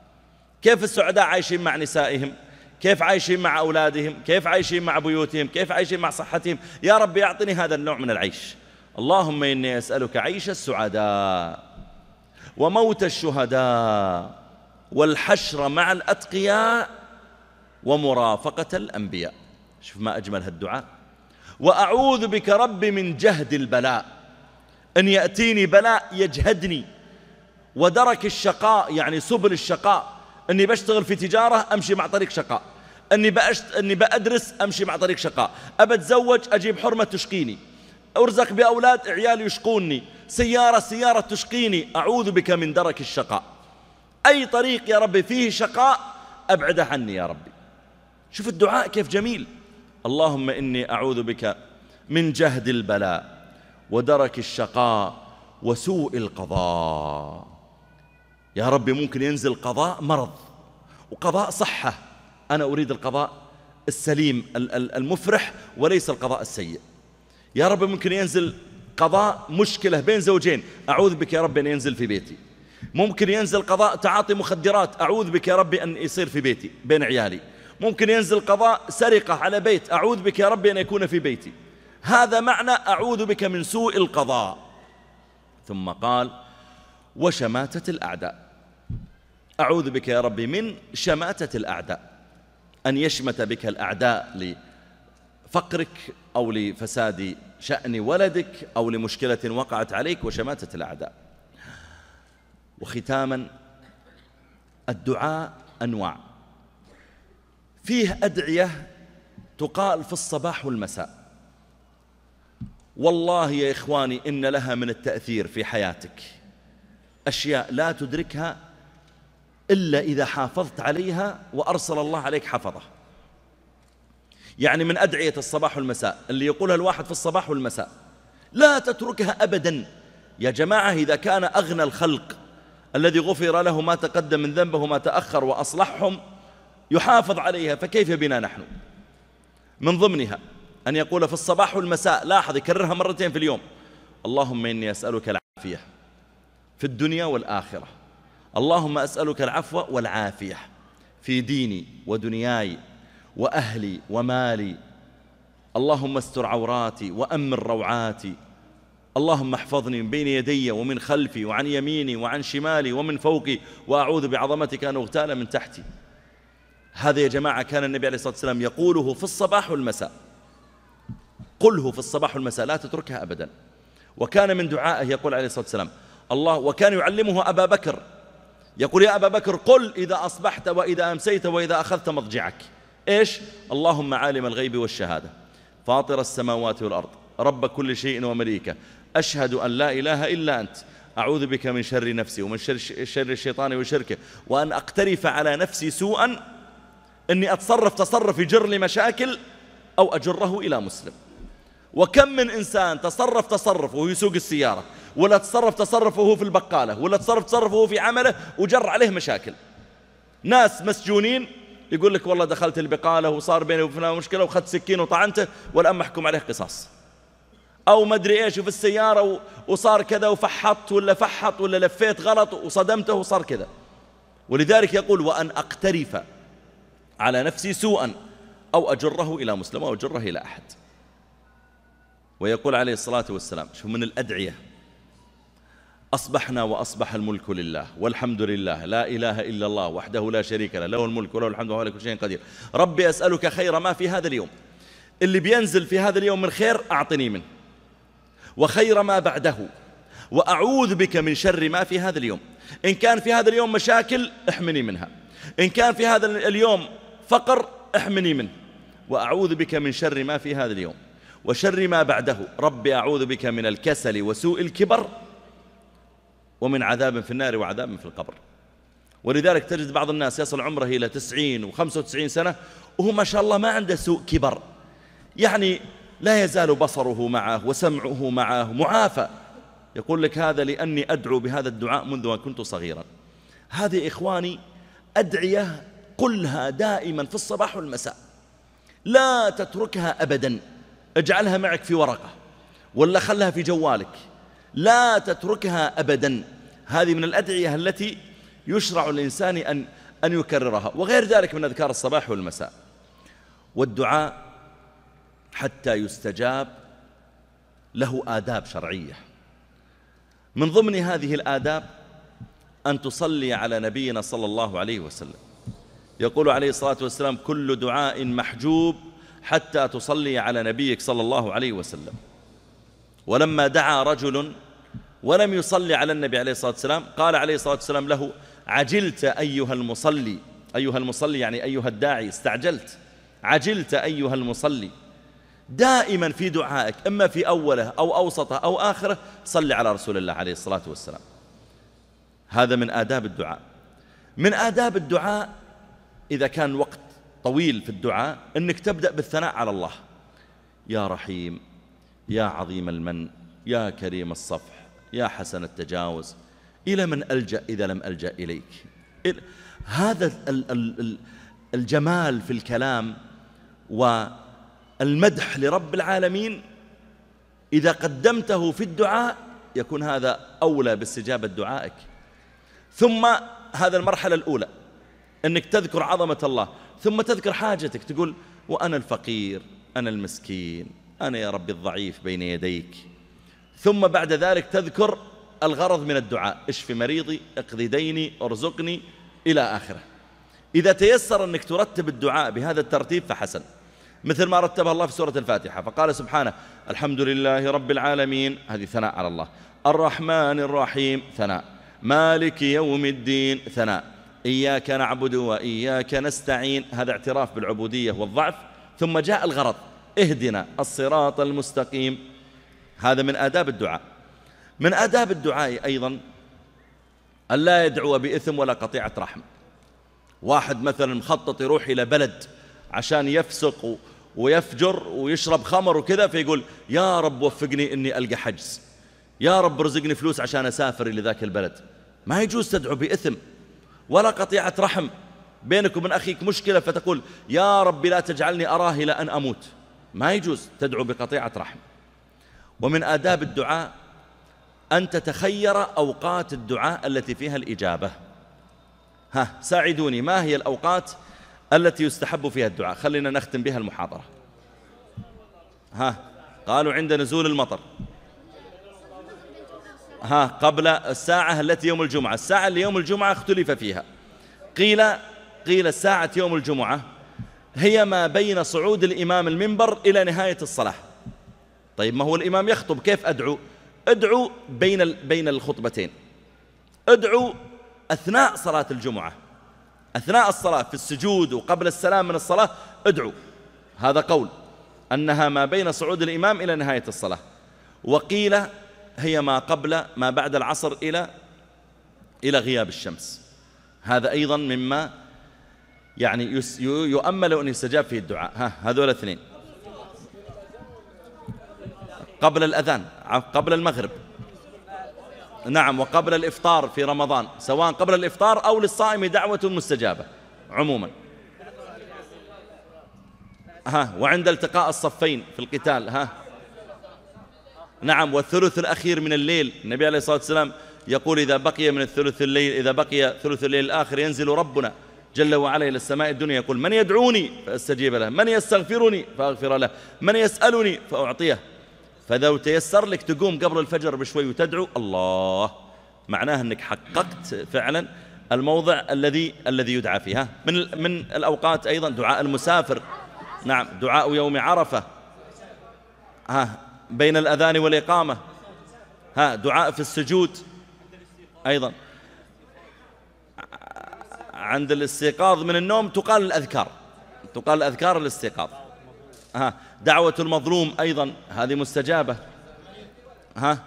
كيف السعداء عايشين مع نسائهم كيف عايشين مع أولادهم كيف عايشين مع بيوتهم كيف عايشين مع صحتهم يا رب يعطني هذا النوع من العيش اللهم إني أسألك عيش السعداء وموت الشهداء والحشر مع الأتقياء ومرافقة الأنبياء شوف ما أجمل هالدعاء وأعوذ بك رب من جهد البلاء أن يأتيني بلاء يجهدني ودرك الشقاء يعني سبل الشقاء اني بشتغل في تجاره امشي مع طريق شقاء اني بأشت... اني بادرس امشي مع طريق شقاء ابى اتزوج اجيب حرمه تشقيني ارزق باولاد عيالي يشقوني سياره سياره تشقيني اعوذ بك من درك الشقاء اي طريق يا ربي فيه شقاء ابعده عني يا ربي شوف الدعاء كيف جميل اللهم اني اعوذ بك من جهد البلاء ودرك الشقاء وسوء القضاء يا ربي ممكن ينزل قضاء مرض وقضاء صحة أنا أريد القضاء السليم المفرح وليس القضاء السيء يا رب ممكن ينزل قضاء مشكلة بين زوجين أعوذ بك يا ربي أن ينزل في بيتي ممكن ينزل قضاء تعاطي مخدرات أعوذ بك يا ربي أن يصير في بيتي بين عيالي ممكن ينزل قضاء سرقة على بيت أعوذ بك يا ربي أن يكون في بيتي هذا معنى أعوذ بك من سوء القضاء ثم قال وشماتة الأعداء أعوذ بك يا ربي من شماتة الأعداء أن يشمت بك الأعداء لفقرك أو لفساد شأن ولدك أو لمشكلة وقعت عليك وشماتة الأعداء وختاما الدعاء أنواع فيه أدعية تقال في الصباح والمساء والله يا إخواني إن لها من التأثير في حياتك أشياء لا تدركها إلا إذا حافظت عليها وأرسل الله عليك حفظه يعني من أدعية الصباح والمساء اللي يقولها الواحد في الصباح والمساء لا تتركها أبدا يا جماعة إذا كان أغنى الخلق الذي غفر له ما تقدم من ذنبه ما تأخر وأصلحهم يحافظ عليها فكيف بنا نحن من ضمنها أن يقول في الصباح والمساء لاحظ يكررها مرتين في اليوم اللهم إني أسألك العافية في الدنيا والآخرة اللهم أسألك العفو والعافية في ديني ودنياي وأهلي ومالي اللهم استر عوراتي وأمن روعاتي اللهم احفظني من بين يدي ومن خلفي وعن يميني وعن شمالي ومن فوقي وأعوذ بعظمتك أن أغتال من تحتي هذا يا جماعة كان النبي عليه الصلاة والسلام يقوله في الصباح والمساء قله في الصباح والمساء لا تتركها أبدا وكان من دعائه يقول عليه الصلاة والسلام الله وكان يعلمه أبا بكر يقول يا أبا بكر قل إذا أصبحت وإذا أمسيت وإذا أخذت مضجعك إيش اللهم عالم الغيب والشهادة فاطر السماوات والأرض رب كل شيء ومليكه أشهد أن لا إله إلا أنت أعوذ بك من شر نفسي ومن شر, شر الشيطان وشركه وأن أقترف على نفسي سوءا أني أتصرف تصرف يجر لمشاكل أو أجره إلى مسلم وكم من إنسان تصرف تصرف وهو يسوق السيارة ولا تصرف تصرف وهو في البقالة ولا تصرف تصرف وهو في عمله وجر عليه مشاكل ناس مسجونين يقول لك والله دخلت البقالة وصار بيني وبينه مشكلة وخذت سكين وطعنته والآن محكوم عليه قصاص أو مدري إيش وفي السيارة وصار كذا وفحطت ولا فحط ولا لفيت غلط وصدمته وصار كذا ولذلك يقول وأن أقترف على نفسي سوءا أو أجره إلى مسلم أو أجره إلى أحد ويقول عليه الصلاة والسلام شوف من الأدعية أصبحنا وأصبح الملك لله والحمد لله لا إله إلا الله وحده لا شريك له له الملك وله الحمد وهو على كل شيء قدير ربي أسألك خير ما في هذا اليوم اللي بينزل في هذا اليوم من خير أعطني منه وخير ما بعده وأعوذ بك من شر ما في هذا اليوم إن كان في هذا اليوم مشاكل احمني منها إن كان في هذا اليوم فقر احمني منه وأعوذ بك من شر ما في هذا اليوم وشر ما بعده رب أعوذ بك من الكسل وسوء الكبر ومن عذاب في النار وعذاب في القبر ولذلك تجد بعض الناس يصل عمره إلى تسعين وخمسة وتسعين سنة وهو ما شاء الله ما عنده سوء كبر يعني لا يزال بصره معه وسمعه معه معافى يقول لك هذا لأني أدعو بهذا الدعاء منذ أن كنت صغيرا هذه إخواني أدعية قلها دائما في الصباح والمساء لا تتركها أبدا اجعلها معك في ورقة ولا خلها في جوالك لا تتركها أبدا هذه من الأدعية التي يشرع الإنسان أن, أن يكررها وغير ذلك من أذكار الصباح والمساء والدعاء حتى يستجاب له آداب شرعية من ضمن هذه الآداب أن تصلي على نبينا صلى الله عليه وسلم يقول عليه الصلاة والسلام كل دعاء محجوب حتى تصلي على نبيك صلى الله عليه وسلم ولما دعا رجل ولم يصلي على النبي عليه الصلاة والسلام قال عليه الصلاة والسلام له عجلت أيها المصلي أيها المصلي يعني أيها الداعي استعجلت عجلت أيها المصلي دائما في دعائك إما في أوله أو أوسطه أو آخره صل على رسول الله عليه الصلاة والسلام هذا من آداب الدعاء من آداب الدعاء إذا كان وقت طويل في الدعاء أنك تبدأ بالثناء على الله يا رحيم يا عظيم المن يا كريم الصفح يا حسن التجاوز إلى من ألجأ إذا لم ألجأ إليك هذا الجمال في الكلام والمدح لرب العالمين إذا قدمته في الدعاء يكون هذا أولى باستجابة دعائك ثم هذا المرحلة الأولى أنك تذكر عظمة الله ثم تذكر حاجتك تقول وأنا الفقير أنا المسكين أنا يا ربي الضعيف بين يديك ثم بعد ذلك تذكر الغرض من الدعاء اشفي مريضي اقضي ديني ارزقني إلى آخره إذا تيسر أنك ترتب الدعاء بهذا الترتيب فحسن مثل ما رتبها الله في سورة الفاتحة فقال سبحانه الحمد لله رب العالمين هذه ثناء على الله الرحمن الرحيم ثناء مالك يوم الدين ثناء إياك نعبد وإياك نستعين هذا اعتراف بالعبودية والضعف ثم جاء الغرض اهدنا الصراط المستقيم هذا من آداب الدعاء من آداب الدعاء أيضا أن لا يدعو بإثم ولا قطيعة رحم واحد مثلا مخطط يروح إلى بلد عشان يفسق ويفجر ويشرب خمر وكذا فيقول يا رب وفقني إني ألقى حجز يا رب ارزقني فلوس عشان أسافر إلى ذاك البلد ما يجوز تدعو بإثم ولا قطيعة رحم بينك وبين أخيك مشكلة فتقول يا رب لا تجعلني أراه إلى أن أموت ما يجوز تدعو بقطيعة رحم ومن آداب الدعاء أن تتخير أوقات الدعاء التي فيها الإجابة ها ساعدوني ما هي الأوقات التي يستحب فيها الدعاء خلينا نختم بها المحاضرة ها قالوا عند نزول المطر ها قبل الساعة التي يوم الجمعة الساعة اللي يوم الجمعة اختلف فيها قيل قيل ساعة يوم الجمعة هي ما بين صعود الإمام المنبر إلى نهاية الصلاة طيب ما هو الإمام يخطب كيف أدعو أدعو بين بين الخطبتين أدعو أثناء صلاة الجمعة أثناء الصلاة في السجود وقبل السلام من الصلاة أدعو هذا قول أنها ما بين صعود الإمام إلى نهاية الصلاة وقيل هي ما قبل ما بعد العصر إلى إلى غياب الشمس هذا أيضا مما يعني يؤمل أن يستجاب فيه الدعاء ها هذول اثنين قبل الأذان قبل المغرب نعم وقبل الإفطار في رمضان سواء قبل الإفطار أو للصائم دعوة مستجابة عموما ها وعند التقاء الصفين في القتال ها نعم والثلث الأخير من الليل النبي عليه الصلاة والسلام يقول إذا بقي من الثلث الليل إذا بقي ثلث الليل الآخر ينزل ربنا جل وعلا إلى السماء الدنيا يقول من يدعوني فأستجيب له من يستغفرني فأغفر له من يسألني فأعطيه فلو تيسر لك تقوم قبل الفجر بشوي وتدعو الله معناه أنك حققت فعلا الموضع الذي الذي يدعى فيها من من الأوقات أيضا دعاء المسافر نعم دعاء يوم عرفة ها بين الأذان والإقامة ها دعاء في السجود أيضا عند الاستيقاظ من النوم تقال الأذكار تقال الأذكار الاستيقاظ ها دعوة المظلوم أيضا هذه مستجابة ها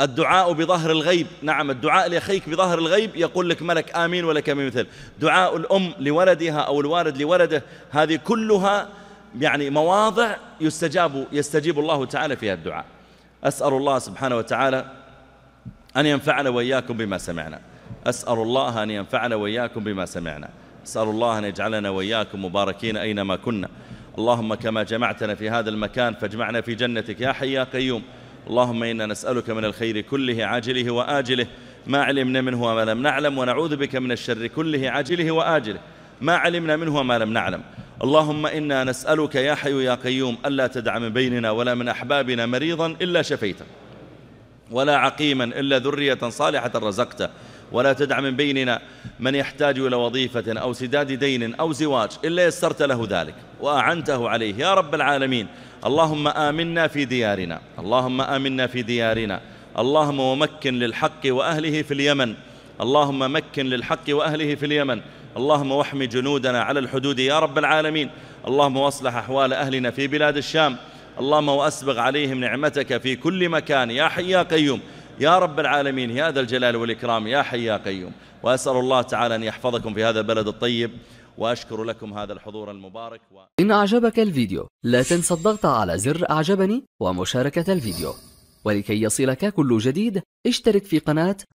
الدعاء بظهر الغيب نعم الدعاء لأخيك بظهر الغيب يقول لك ملك آمين ولك مثل دعاء الأم لولدها أو الوالد لولده هذه كلها يعني مواضع يستجاب يستجيب الله تعالى فيها الدعاء أسأل الله سبحانه وتعالى أن ينفعنا وإياكم بما سمعنا أسأل الله أن ينفعنا وإياكم بما سمعنا أسأل الله أن يجعلنا وإياكم مباركين أينما كنا اللهم كما جمعتنا في هذا المكان فاجمعنا في جنتك يا حي يا قيوم اللهم إنا نسألك من الخير كله عاجله وآجله ما علمنا منه وما لم نعلم ونعوذ بك من الشر كله عاجله وآجله ما علمنا منه وما لم نعلم اللهم إنا نسألك يا حي يا قيوم ألا تدع من بيننا ولا من أحبابنا مريضا إلا شفيته ولا عقيما إلا ذرية صالحة رزقته ولا تدع من بيننا من يحتاج إلى وظيفة أو سداد دين أو زواج إلا يسرت له ذلك وأعنته عليه يا رب العالمين اللهم آمنا في ديارنا اللهم آمنا في ديارنا اللهم ومكن للحق وأهله في اليمن اللهم مكن للحق وأهله في اليمن اللهم واحمي جنودنا على الحدود يا رب العالمين اللهم واصلح أحوال أهلنا في بلاد الشام اللهم وأسبغ عليهم نعمتك في كل مكان يا حي يا قيوم يا رب العالمين يا ذا الجلال والإكرام يا حي يا قيوم وأسأل الله تعالى أن يحفظكم في هذا البلد الطيب وأشكر لكم هذا الحضور المبارك و... إن أعجبك الفيديو لا تنسى الضغط على زر أعجبني ومشاركة الفيديو ولكي يصلك كل جديد اشترك في قناة